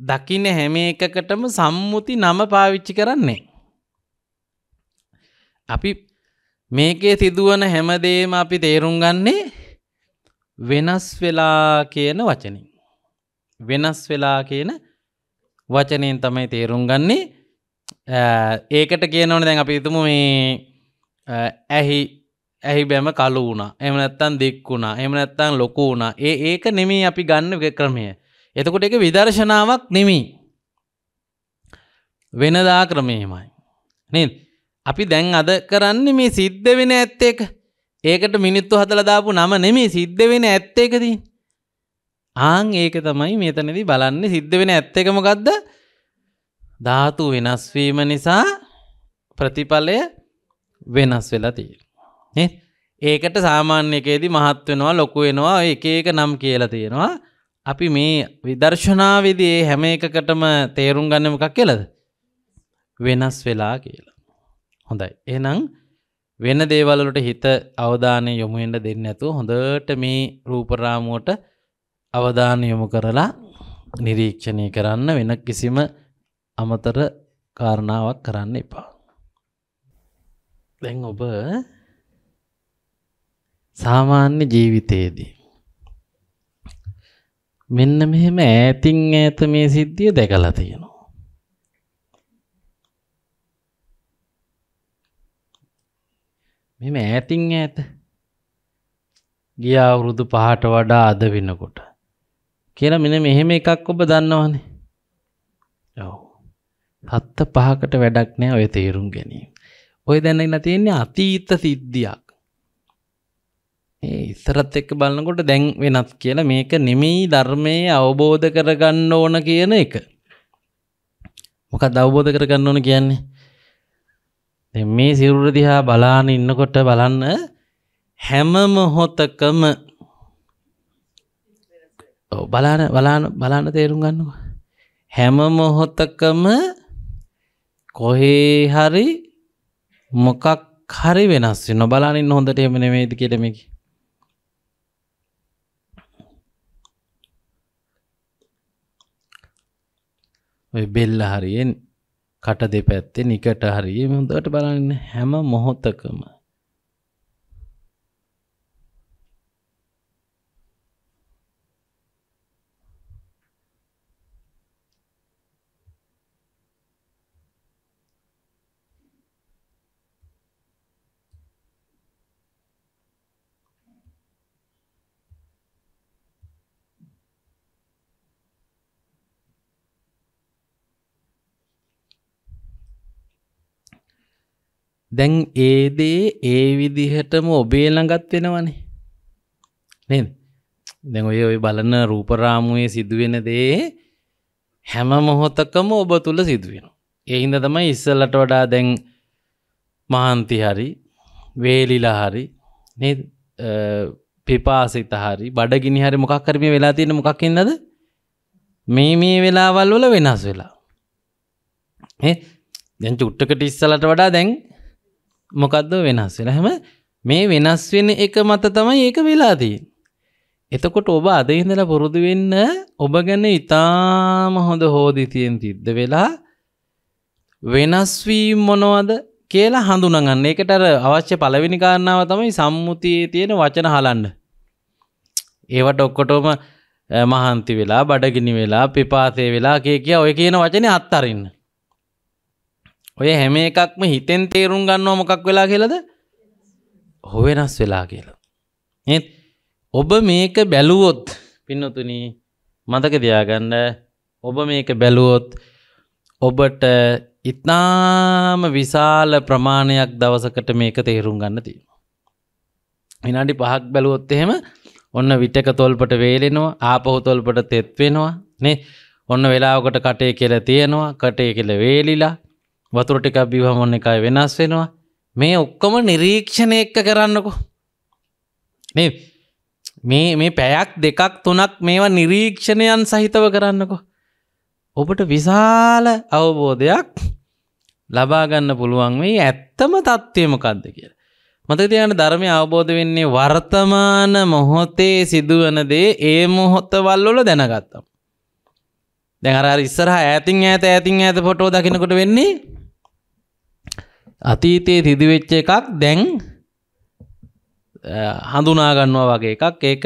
දකින හැම එකකටම සම්මුති නම පාවිච්චි කරන්නේ. අපි මේකේ සිදුවන හැමදේම අපි තේරුම් ගන්නේ වෙනස් වෙලා කියන වචනින්. වෙනස් වෙලා කියන වචනයෙන් තමයි තේරුම් ගන්නේ ඒකට කියනවන දැන් අපි ඉතුම මේ ඇහි ඇහි බැම කලු වුණ එම නැත්තන් දික් වුණා එම නැත්තන් ලොකු වුණා ඒ ඒක නෙමී අපි ගන්න ක්‍රමය එතකොට එක විදර්ශනාවක් නෙමී වෙනදා ක්‍රමයමයි නේද අපි දැන් අද කරන්නේ මේ සිද්ධ වෙන ඇත්ත එක ඒකට මිනිත්තු හදලා දාපු නම නෙමෙයි සිද්ධ වෙන ඇත්ත එකදී ආන් ඒක තමයි මෙතනදී බලන්නේ සිද්ධ වෙන ඇත්ත එක මොකද්ද ධාතු වෙනස්වීම නිසා ප්‍රතිඵලය වෙනස් වෙලා තියෙනවා. ඒකට සාමාන්‍ය එකේදී මහත් වෙනවා ලොකු වෙනවා එක එක නම් කියලා තියෙනවා. අපි මේ විදර්ශනා විදිහේ හැම එකකටම තේරුම් ගන්න මොකක් කියලාද? වෙනස් වෙලා කියලා. හොඳයි. එහෙනම් වෙන දේවල් වලට හිත අවධානය යොමු වෙන්න දෙන්නේ නැතුව හොඳට මේ රූප රාමුවට අවධානය යොමු කරලා නිරීක්ෂණය කරන්න වෙන කිසිම අමතර කාරණාවක් කරන්න එපා. දැන් ඔබ සාමාන්‍ය ජීවිතයේදී. මෙන්න මෙහෙම ඈතින් ඈත මේ සිද්ධිය දැකලා තියෙනවා. මෙම ඈතින් ඈත ගිය අවුරුදු පහට වඩා අද වෙනකොට කියලා මෙන්න මෙහෙම එකක් ඔබ දන්නවනේ. හත්ත පහකට වැඩක් නෑ ඔය තේරුම් ගැනීම. ඔය දැනලා තියෙන්නේ අතීත සිද්ධියක්. ඒ ඉස්සරත් එක්ක බලනකොට දැන් වෙනස් කියලා මේක නෙමෙයි ධර්මයේ අවබෝධ කරගන්න ඕන කියන එක. මොකක්ද අවබෝධ කරගන්න ඕන කියන්නේ? දැන් මේ සිරුර දිහා බලාන ඉන්නකොට බලන්න හැම මොහොතකම ඔව් බලාන බලාන බලාන තේරුම් ගන්නවා. හැම මොහොතකම කොහේ හරි මොකක් හරි වෙනස් නොබලානින් හොඳට එහෙම නෙමෙයිද කියලමකි ඔය බෙල්ල හරියෙන් කට දෙපැත්තේ නිකට හරිය හොඳට බලන්න හැම මොහොතකම දැන් ඒ දේ ඒ විදිහටම ඔබේ ළඟත් වෙනවනේ නේද දැන් ඔය ඔය බලන රූපරාමුවේ සිදුවෙන දේ හැම මොහොතකම ඔබ තුල සිදුවෙනවා ඒ හින්දා තමයි ඉස්සලට වඩා දැන් මහන්ති හරි වේලිලා හරි නේද පිපාසිත හරි බඩගිනි හරි මොකක් හරි මේ වෙලා තියෙන මොකක් හින්දාද මේ මේ වෙලාවල් වල වෙනස් වෙලා දැන් චුට්ටකට ඉස්සලට වඩා දැන් මොකද්ද වෙනස් වෙලා හැම මේ වෙනස් වෙන එක මත තමයි ඒක වෙලා තියෙන්නේ. එතකොට ඔබ අද ඉඳලා පුරුදු වෙන්න ඔබ ගැන ඊටාම හොඳ හෝදිතියෙන් තිද්ද වෙලා වෙනස් වීම මොනවද කියලා හඳුනගන්න. ඒකට අර අවශ්‍ය පළවෙනි කාරණාව තමයි සම්මුතියේ තියෙන වචන හලන්න. ඒවට ඔක්කොටම මහන්ති වෙලා බඩගිනි වෙලා පිපාසය වෙලා කිය කිය ඔය කියන වචනේ අත්තරින්න. ඔය හැම එකක්ම හිතෙන් තේරුම් ගන්නවා මොකක් වෙලා කියලද හො වෙනස් වෙලා කියලා. ඒත් ඔබ මේක බැලුවොත් පින්නතුනි මතක තියාගන්න ඔබ මේක බැලුවොත් ඔබට ඉතාම විශාල ප්‍රමාණයක් දවසකට මේක තේරුම් ගන්න තියෙනවා. විනාඩි පහක් බැලුවොත් එහෙම ඔන්න විටක තොල්පට වේලෙනවා ආපහු තොල්පට තෙත් වෙනවා නේ ඔන්න වෙලාවකට කටේ කියලා තියෙනවා කටේ කියලා වේලිලා වතුර ටිකක් බිවහම එකයි වෙනස් වෙනවා මේ ඔක්කොම නිරීක්ෂණය එක්ක කරන්නකෝ මේ මේ මේ පැයක් දෙකක් තුනක් මේවා නිරීක්ෂණයන් සහිතව කරන්නකෝ ඔබට විශාල අවබෝධයක් ලබා ගන්න පුළුවන් මේ ඇත්තම தත්ත්වය මොකද්ද කියලා මතක තියාගන්න ධර්මය අවබෝධ වෙන්නේ වර්තමාන මොහොතේ සිදුවන දේ ඒ මොහොතවල් වල දැනගත්තා දැන් අර ඉස්සරහා ඈතින් ඈත ඈතින් ඈත ෆොටෝ දකිනකොට වෙන්නේ අතීතයේ සිදුවෙච්ච එකක් දැන් හඳුනාගන්නවා වගේ එකක් ඒක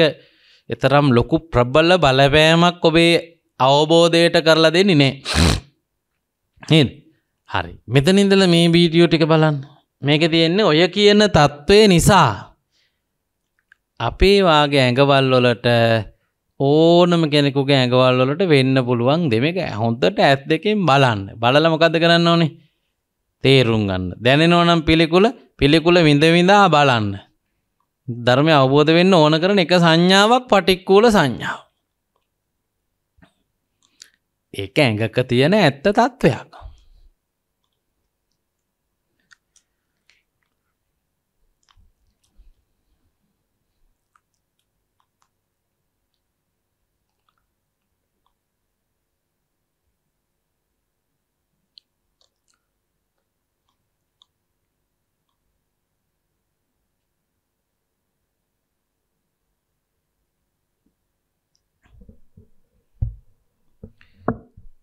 එතරම් ලොකු ප්‍රබල්ල බලපෑමක් ඔබේ අවබෝධයට කරලා දෙන්නේ නෑ නේද හරි මෙතන ඉඳලා මේ වීඩියෝ ටික බලන්න මේක තියෙන්නේ ඔය කියන தત્ත්වය නිසා අපේ වාගේ ඇඟවල් වලට ඕනම කෙනෙකුගේ ඇඟවල් වලට වෙන්න පුළුවන් දෙමෙක හොඳට ඇස් දෙකෙන් බලන්න බලලා මොකද්ද කරන්න ඕනේ තේරුම් ගන්න. දැනෙනවනම් පිළිකුල පිළිකුල විඳවිඳා බලන්න. ධර්මය අවබෝධ වෙන්න ඕන කරන එක සංඥාවක් පටික්කූල සංඥාව. ඒක ඇඟක තියෙන ඇත්ත තත්ත්වයක්.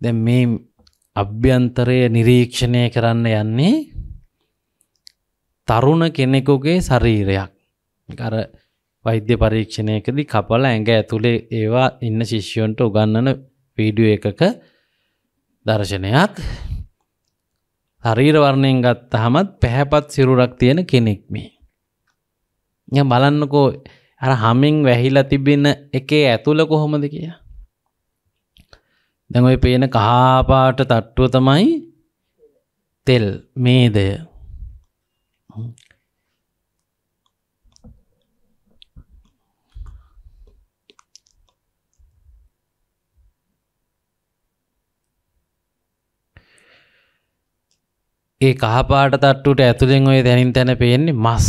දැන් මේ අභ්‍යන්තරය නිරීක්ෂණය කරන්න යන්නේ තරුණ කෙනෙකුගේ ශරීරයක් අර වෛද්‍ය පරීක්ෂණයකදී කපල ඇඟ ඇතුලේ ඒවා ඉන්න ශිෂ්‍යන්ට උගන්නන වීඩියෝ එකක දර්ශනයක් ශරීර වර්ණයෙන් ගත්තහමත් පැහැපත් සිරුරක් තියෙන කෙනෙක් මේ. ය බලන්නකෝ අර හමින් වැහිලා තිබෙන එකේ ඇතුළ කොහොමද කියලා. දැන් ඔය පේන කහපාට තට්ටුව තමයි තෙල් මේදය. ඒ කහපාට තට්ටුවට ඇතුළෙන් ඔය දැනින් තැන පේන්නේ මස්.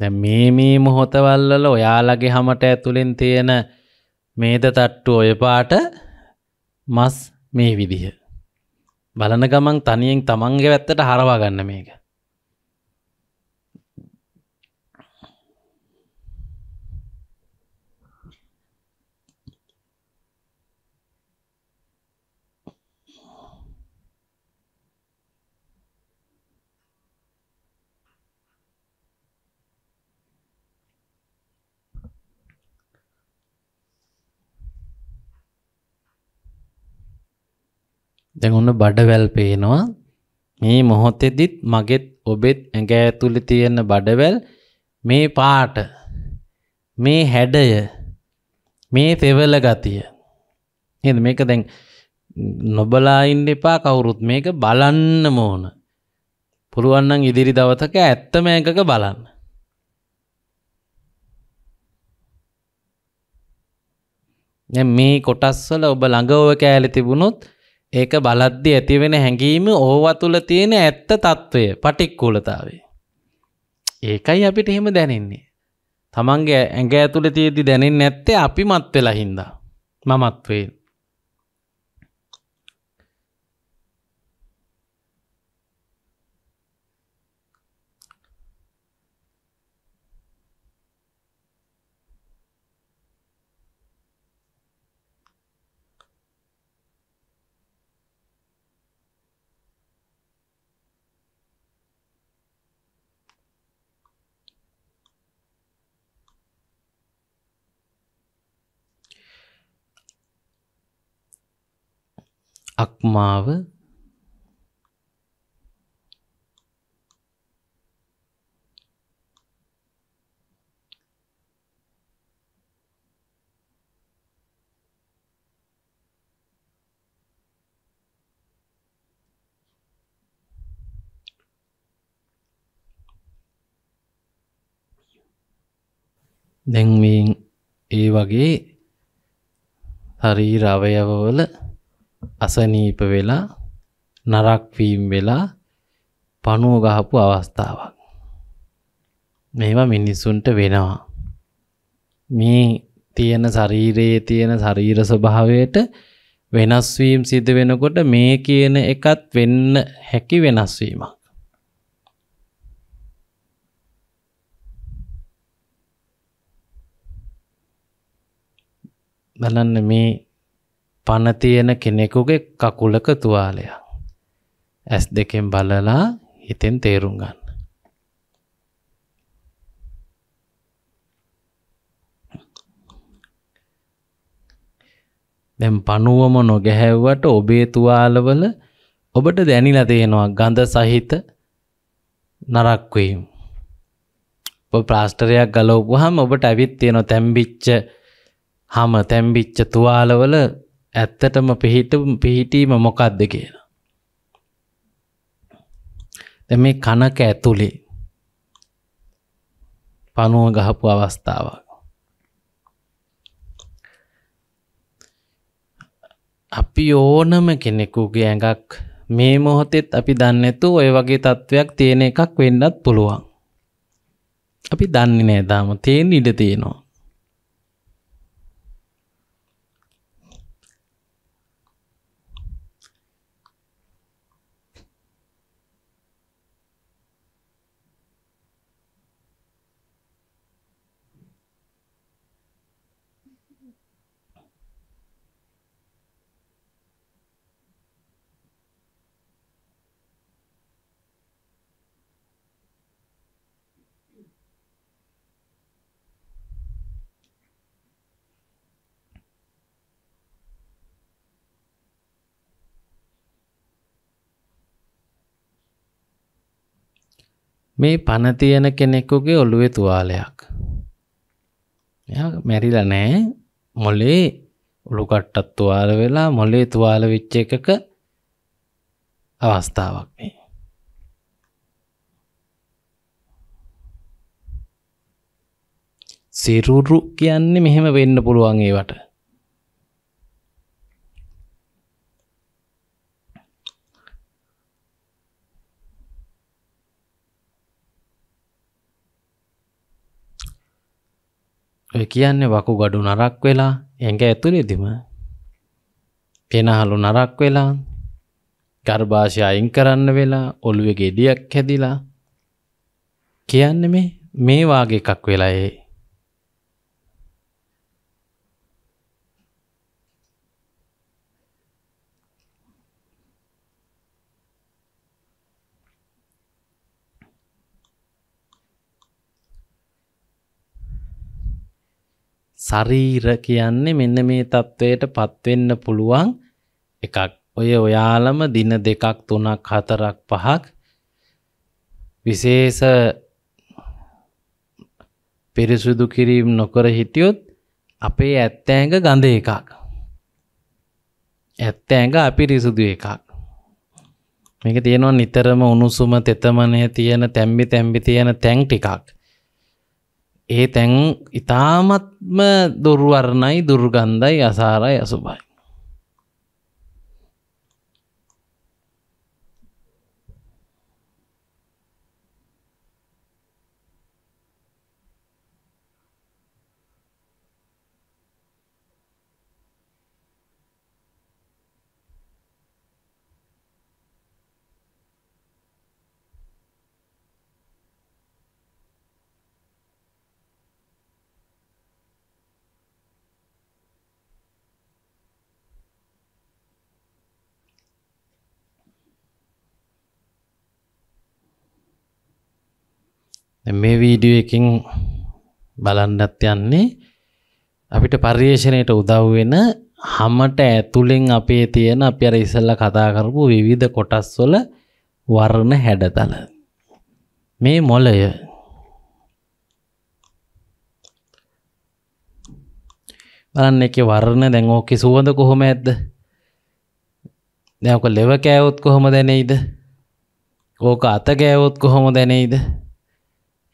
දැ මේ මේ මොහොතවල්ලල ඔයාලගේ හමට ඇතුළෙන් තියෙන මේද තට්ටු ඔය පාට මස් මේ විදිහ. බලන ගමන් තනියෙන් තමන්ගේ වැත්තට හරවාගන්න මේක. දැන් ඔන්න බඩවැල් පේනවා. මේ මොහොතෙදිත් මගෙත් ඔබෙත් ඇඟ ඇතුලේ තියෙන බඩවැල් මේ පාට මේ හැඩය මේ තෙවල ගතිය. නේද මේක දැන් නොබලා ඉන්න එපා කවුරුත් මේක බලන්නම ඕන. පුළුවන් නම් ඉදිරි දවසක ඇත්තම එකක බලන්න. දැන් මේ කොටස් වල ඔබ ළඟව කෑලි තිබුණොත් ඒක බලද්දි ඇතිවෙන හැඟීම ඕවා තුළ තියෙන ඇත්ත තත්ත්වය පටික්කූලතාවේ. ඒකයි අපිට එහෙම දැනෙන්නේ. තමන්ගේ ඇඟ ඇතුළ තියේදි දැනෙන්නේ නැත්තේ අපි මත් වෙලා හින්දා. මමත්වේ. අක්මාව දැන් මේ ඒ වගේ ශරීර අවයවවල අසනීප වෙලා නරක්වීම් වෙලා පණුව ගහපු අවස්ථාවක්. මේවා මිනිස්සුන්ට වෙනවා. මේ තියෙන ශරීරයේ තියෙන ශරීර ස්වභාවයට වෙනස්වීම් සිද්ධ වෙනකොට මේ කියන එකත් වෙන්න හැකි වෙනස්වීමක්. බලන්න මේ පණ තියෙන කෙනෙකුගේ කකුලක තුවාලයක්. ඇස් දෙකෙන් බලලා හිතෙන් තේරුම් ගන්න. දැන් පණුවම නොගැහැව්වට ඔබේ තුවාලවල ඔබට දැනිලා තියෙනවා ගඳ සහිත නරක් වීම. ඔබ ප්ලාස්ටරයක් ගලවපුවාම ඔබට ඇවිත් තියෙන තැම්බිච්ච හැම තැම්බිච්ච තුවාලවල ඇත්තටම පිහිට පිහිටීම මොකක්ද කියලා. දැන් මේ කනක ඇතුලේ පණුව ගහපු අවස්ථාවක්. අපි ඕනම කෙනෙකුගේ ඇඟක් මේ මොහොතෙත් අපි දන්නේතු ඔය වගේ තත්ත්වයක් තියෙන එකක් වෙන්නත් පුළුවන්. අපි දන්නේ නෑ තාම තියෙන ඉඩ තියෙනවා. මේ පණ තියෙන කෙනෙකුගේ ඔළුවේ තුවාලයක්. එයා මැරිලා නෑ. මොලේ උළු කට්ටක් තුවාල වෙලා මොලේ තුවාල වෙච්ච එකක අවස්ථාවක් මේ. සිරුරු කියන්නේ මෙහෙම වෙන්න පුළුවන් ඒවට. කියන්නේ වකුගඩු නරක් වෙලා ඇඟ ඇතුලේදීම පෙනහළු නරක් වෙලා ගර්භාෂය අයින් කරන්න වෙලා ඔළුවේ ගෙඩියක් හැදිලා කියන්නේ මේ මේ වාගේ එකක් වෙලා ඒ ශරීර කියන්නේ මෙන්න මේ தത്വයට පත් වෙන්න පුළුවන් එකක්. ඔය ඔයාලම දින දෙකක් තුනක් හතරක් පහක් විශේෂ පිරිසුදු කිරීම නොකර හිටියොත් අපේ ඇත්තෑඟ ගඳ එකක්. ඇත්තෑඟ අපිරිසුදු එකක්. මේක තියෙනවා නිතරම උණුසුම තෙතමනය තියෙන තැම්බි තැම්බි තියෙන තැන් ටිකක්. ඒ තැන් ඉතාමත්ම දුර්වරණයි දුර්ගන්ධයි අසාරයි අසුභයි. මේ වීඩියෝ එකෙන් බලන්නත් යන්නේ අපිට පර්යේෂණයට උදව් වෙන හැමට ඇතුලෙන් අපේ තියෙන අපි අර ඉස්සෙල්ලා කතා කරපු විවිධ කොටස් වල වර්ණ හැඩතල මේ මොළය බලන්න එකේ වර්ණ දැන් ඕකේ සුවඳ කොහොම ඇද්ද? දැන් ඔක ලෙව කෑවොත් කොහොම දැනෙයිද? ඕක අත කෑවොත් කොහොම දැනෙයිද?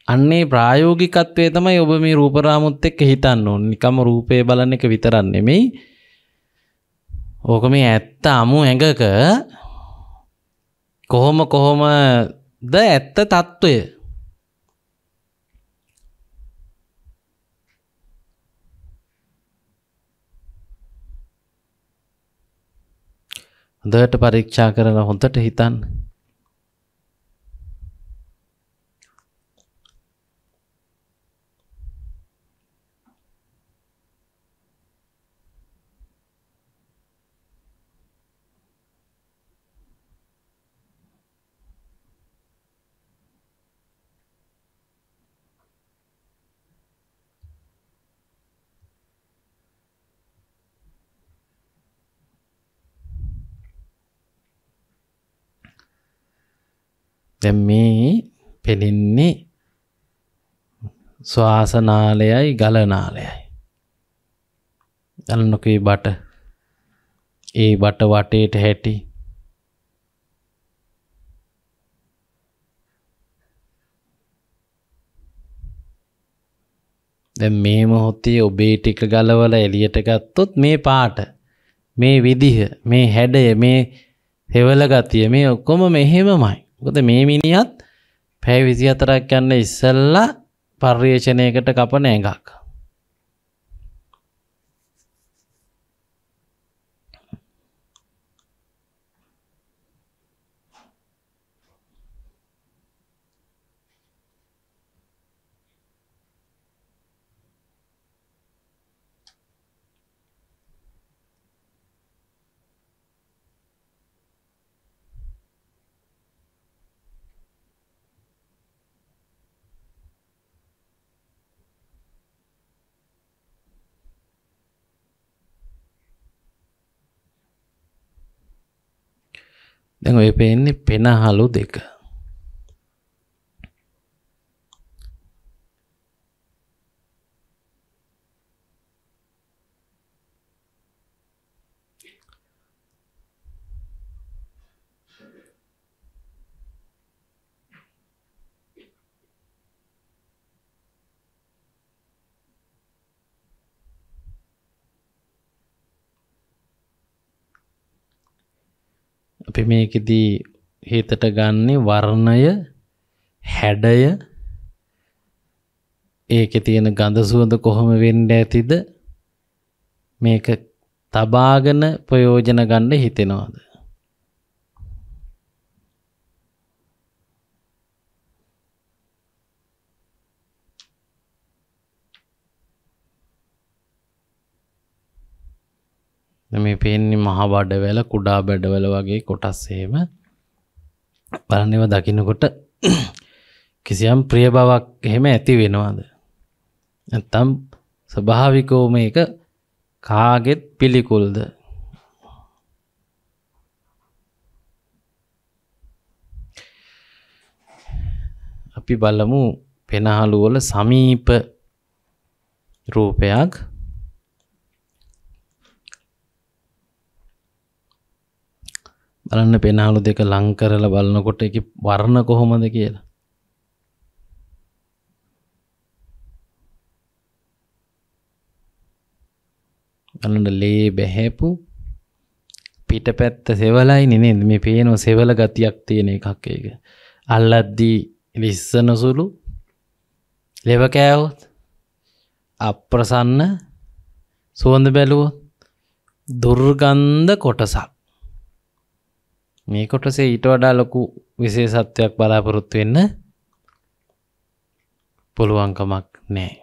අන්නේ ප්‍රායෝගිකත්වය තමයි ඔබ මේ රූපරාමුත් එක්ක හිතන්න ඕන. නිකම්ම රූපේ බලන එක විතරක් නෙමෙයි. ඕක මේ ඇත්ත අමු ඇඟක කොහොම කොහොමද ඇත්ත తত্ত্বය හොඳට පරීක්ෂා කරලා හොඳට හිතන්න දැන් මේ පෙනෙන්නේ ශ්වාසනාලයයි ගලනාලයයි. ගලනකේ බට ඒ බට වටේට හැටි දැන් මේ මොහොතේ ඔබේ ටික ගලවලා එළියට ගත්තොත් මේ පාට මේ විදිහ මේ හැඩය මේ හෙවල ගතිය මේ ඔක්කොම මෙහෙමමයි ගොද මේ මිනිියත් පැෑ විසි අතරක් යන්න ඉස්සල්ලා පර්යේෂණයකට කපන එකක් දැන් ඔය පේන්නේ පෙනහලු දෙක. අපි මේකෙදී හේතට ගන්නේ වර්ණය හැඩය ඒකේ තියෙන ගඳ සුවඳ කොහොම වෙන්න ඇතිද මේක තබාගෙන ප්‍රයෝජන ගන්න හිතෙනවද මේ පේන්නේ මහා බඩවැල කුඩා බඩවැල වගේ කොටස් එහෙම බලන්නව දකින්නකොට කිසියම් ප්‍රිය බවක් එහෙම ඇති වෙනවද නැත්තම් ස්වභාවිකව මේක කාගෙත් පිළිකුල්ද අපි බලමු පෙනහළු වල සමීප රූපයක් බලන්න පෙනහලු දෙක ලං කරලා බලනකොට ඒකේ වර්ණ කොහොමද කියලා. බලන්න ලේ බැහැපු පිටපැත්ත සෙවලයිනේ නේද මේ පේන සෙවල ගතියක් තියෙන එකක් ඒක. අල්ලද්දී ලිස්සන සුළු ලෙව කෑවොත් අප්‍රසන්න සුවඳ බැලුවොත් දුර්ගන්ධ කොටසක් මේ කොටසේ ඊට වඩා ලොකු විශේෂත්වයක් බලාපොරොත්තු වෙන්න පුළුවන්කමක් නෑ.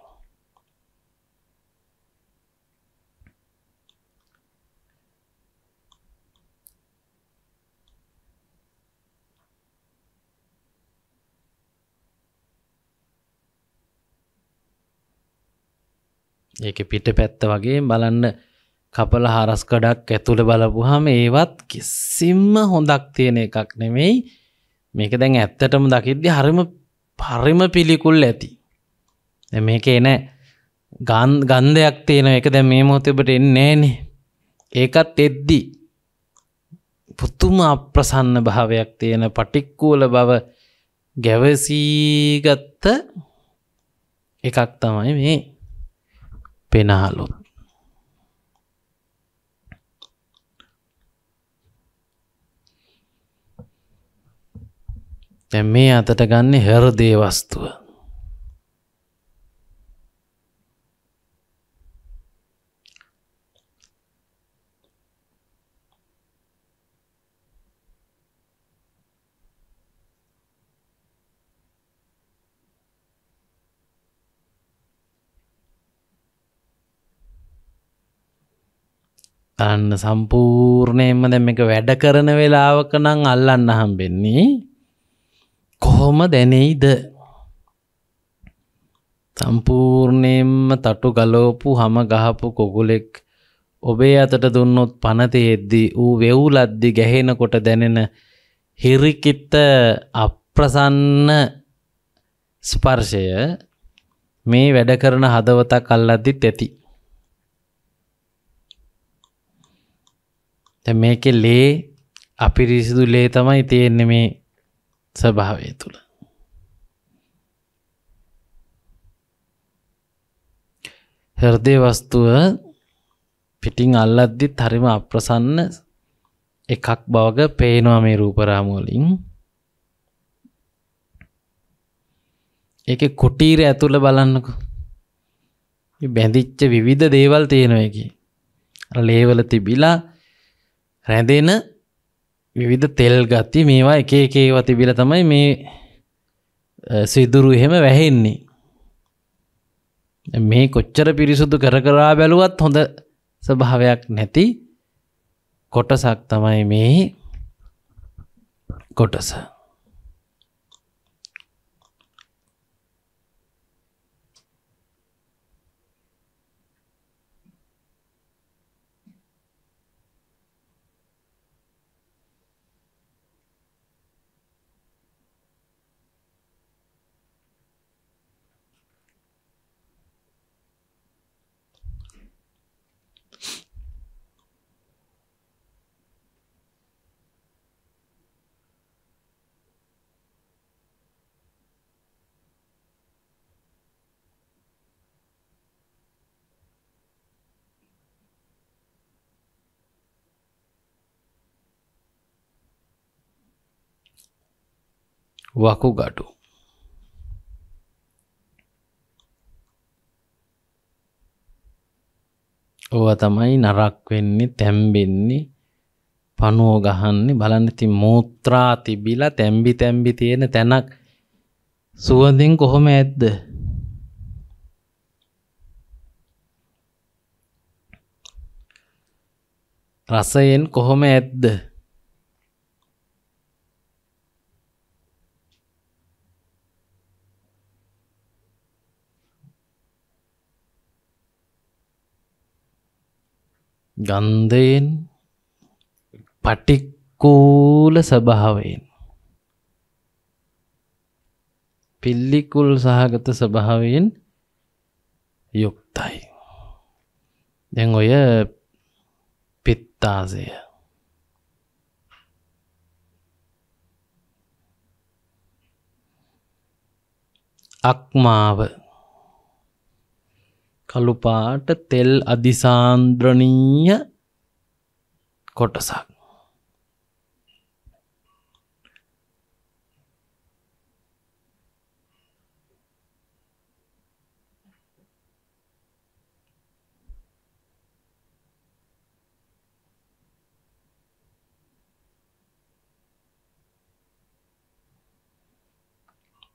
ඒක පිට පැත්ත වගේ බලන්න කපල හරස්කඩක් ඇතුළ බලපුහම ඒවත් කිසිම්ම හොඳක් තියෙන එකක් නෙමෙයි මේක දැන් ඇත්තටම දකිද්දි හරිම පරිම පිළිකුල් ඇති මේක එන ගන් ගන්ධයක් තියෙන එක දැ මේ මොතබට එන්නේ නේ ඒකත් එද්දි පුතුම අප්‍රසන්න භාවයක් තියෙන පටික්කූල බව ගැවසීගත්ත එකක් තමයි මේ පෙනහලුත් දැන් මේ අතට ගන්නේ හෘදේ වස්තුව. බලන්න සම්පූර්ණයෙන්ම දැන් මේක වැඩ කරන වෙලාවක නම් අල්ලන්න හම්බෙන්නේ කොහොම දැනෙයිද සම්පූර්ණයෙන්ම තටු ගලෝපු හම ගහපු කොගුලෙක් ඔබේ අතට දුන්නොත් පනතියෙද්දි ඌ වෙව්ලද්දි ගැහෙනකොට දැනෙන හිරිකිත්ත අප්‍රසන්න ස්පර්ශය මේ වැඩ කරන හදවතක් අල්ලද්දිත් ඇති. මේකෙ ලේ අපිරිසිදු ලේ තමයි තියෙන්නේ මේ ස්වභාවය තුළ. හර්දේ වස්තුව පිටිං අල්ලද්දි හරිම අප්‍රසන්න එකක් බවග පේනවා මේ රූපරාමුවලින් ඒක කුටීර ඇතුළ බලන්නකු බැඳිච්ච විවිධ දේවල් තියෙනවා එක ලේවල තිබිලා රැඳෙන විවිධ තෙල් ගත්ති මේවා එක එකේ වතිබිල තමයි මේ සිදුරු එහෙම වැහෙන්නේ මේ කොච්චර පිරිසුදු කර කරා බැලුවත් හොඳ ස්වභාවයක් නැති කොටසක් තමයි මේ කොටස වකුගඩු ඕවා තමයි නරක් වෙන්නේ තැම්බෙන්නේ පණුව ගහන්නේ බලන්න ඉතින් මෝත්‍රා තිබිලා තැම්බි තැම්බි තියෙන තැනක් සුවඳින් කොහොම ඇද්ද රසයෙන් කොහොම ඇද්ද ගන්ධයෙන් පටික්කූල ස්වභාවයෙන් පිල්ලිකුල් සහගත ස්වභාවයෙන් යුක්තයි. දැන් ඔය පිත්තාසය අක්මාව කළුපාට තෙල් අධිසාන්ද්‍රණීය කොටසක්.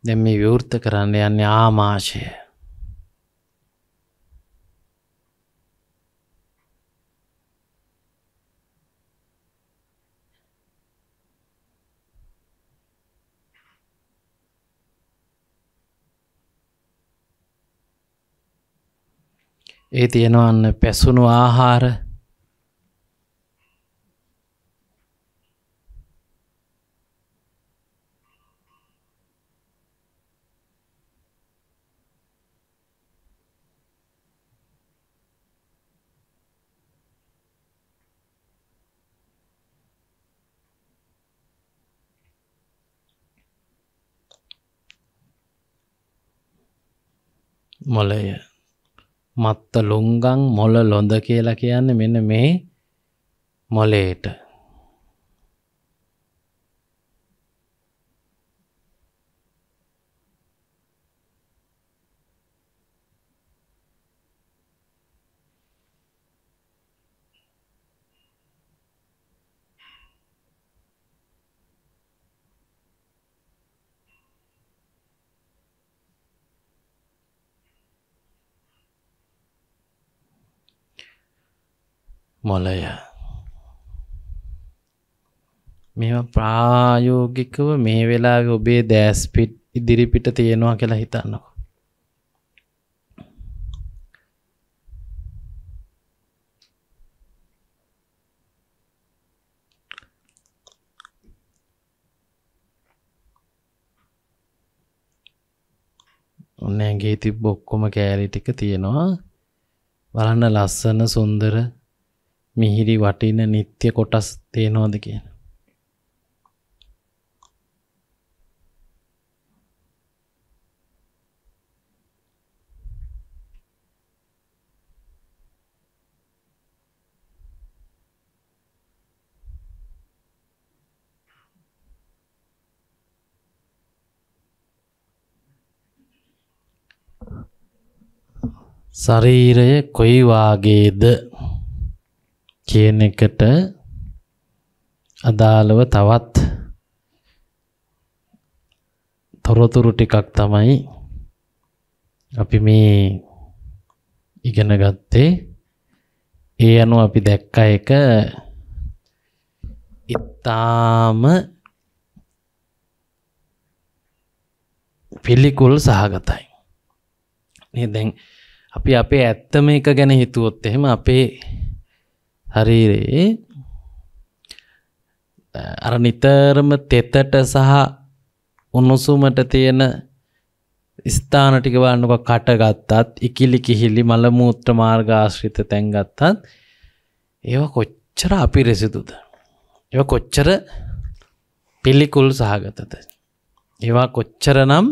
දැන් මේ විවෘත කරන්න යන්නේ ආමාශය ඒ තියෙනවන්න පැසුණු ආහාර Malaya. මත්ත ලුංගං මොළ ලොඳ කියලා කියන්නේ මෙන්න මේ මොලේට. මොලය මේවා ප්‍රායෝගිකව මේ වෙලාවේ ඔබේ දැස් පිට ඉදිරි පිට තියෙනවා කියලා හිතන්නකෝ ඔන්න ඇගේ තිබ්බ ඔක්කොම කෑලි ටික තියෙනවා බලන්න ලස්සන සුන්දර මිහිරි වටින නিত্য කොටස් තේනවද කියන. ශරීරය කොයි වාගේද කියන එකට අදාළව තවත් තොරතුරු ටිකක් තමයි අපි මේ ඉගෙන ගත්තේ ඒ අනුව අපි දැක්ක එක ඉතාම පිළිකුල් සහගතයි නේ දැන් අපි අපේ ඇත්තම එක ගැන හිතුවොත් එහෙම අපේ හරිරේ අර නිතරම තෙතට සහ උණුසුමට තියෙන ස්ථාන ටික බලන්නකො කට ගත්තත් ඉකිලි කිහිලි මල මූත්‍ර මාර්ග ආශ්‍රිත තැන් ගත්තත් ඒව කොච්චර අපිරිසිදුද ඒව කොච්චර පිළිකුල් සහගතද ඒවා කොච්චරනම්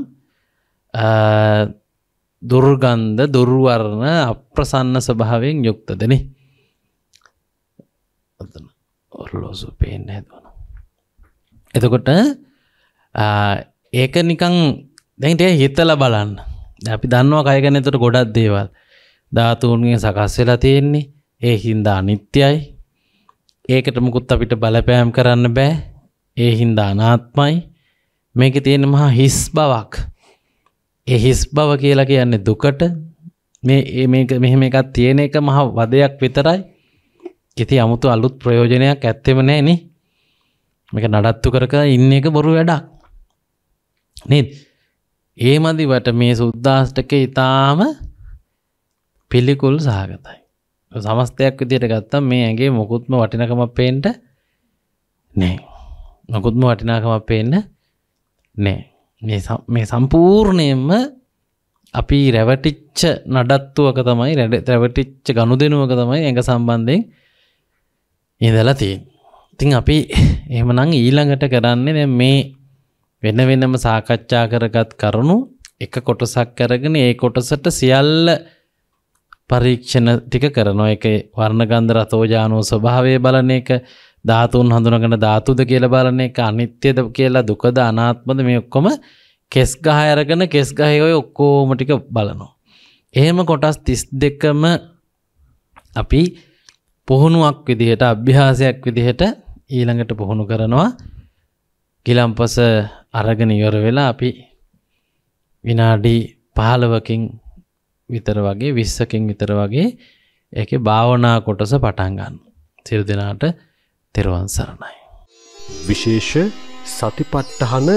දුර්ගන්ධ දුර්වර්ණ අප්‍රසන්න ස්වභාවයෙන් යුක්තදනේ ඔරලෝසු පේන්න හැදවන එතකොට ඒක නිකං දැන්ට හිතල බලන්න අපි දන්නවා කයගැනතට ගොඩක් දේවල් ධාතුූන්ගේ සකස් වෙලා තියෙන්නේ ඒ හින්දා අනිත්‍යයි ඒකට මුකුත් අපිට බලපෑම් කරන්න බෑ ඒ හින්දා අනාත්මයි මේක තියෙන මහා හිස් බවක් ඒ හිස් බව කියලා කියන්නේ දුකට මේ මේක මෙහෙම එකක් තියෙන එක මහා වදයක් විතරයි කිති අමුතු අලුත් ප්‍රයෝජනයක් ඇත්තෙම නෑන මේක නඩත්තු කරක ඉන්න එක බොරු වැඩක් නේද ඒ මදිවට මේ සුද්දාෂ්ටක ඉතාම පිළිකුල් සහගතයි සමස්තයක් විදියට ගත්තම් මේ ඇගේ මොකුත්ම වටිනකම පේන්ට නෑ මොකුත්ම වටිනාකම පේන්න නෑ මේ සම්පූර්ණයෙන්ම අපි රැවටිච්ච නඩත්තුවක තමයි රැවටිච්ච ගණු දෙනුවක තමයි ඇඟ සම්බන්ධයෙන් ඉඳලා තියෙන. ඉතින් අපි එහෙමනම් ඊළඟට කරන්නේ දැන් මේ වෙන වෙනම සාකච්ඡා කරගත් කරුණු එක කොටසක් කරගෙන ඒ කොටසට සියල්ල පරීක්ෂණ ටික කරනවා. ඒක වර්ණගන්ධ රතෝජානෝ ස්වභාවය බලන එක, ධාතුන් හඳුනගෙන ධාතුද කියලා බලන එක, අනිත්‍යද කියලා දුකද අනාත්මද මේ ඔක්කොම කෙස් ගහ අරගෙන කෙස් ගහේ ඔය ඔක්කොම ටික බලනවා. එහෙම කොටස් 32ම අපි පුහුණුවක් විදිහට අභ්‍යාසයක් විදිහට ඊළඟට පුහුණු කරනවා ගිලම්පස අරගෙන ඉවර වෙලා අපි විනාඩි 15කින් විතර වගේ 20කින් විතර වගේ ඒකේ භාවනා කොටස පටන් ගන්න. සියලු දෙනාට තෙරුවන් සරණයි. විශේෂ සතිපට්ඨාන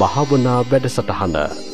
භාවනා වැඩසටහන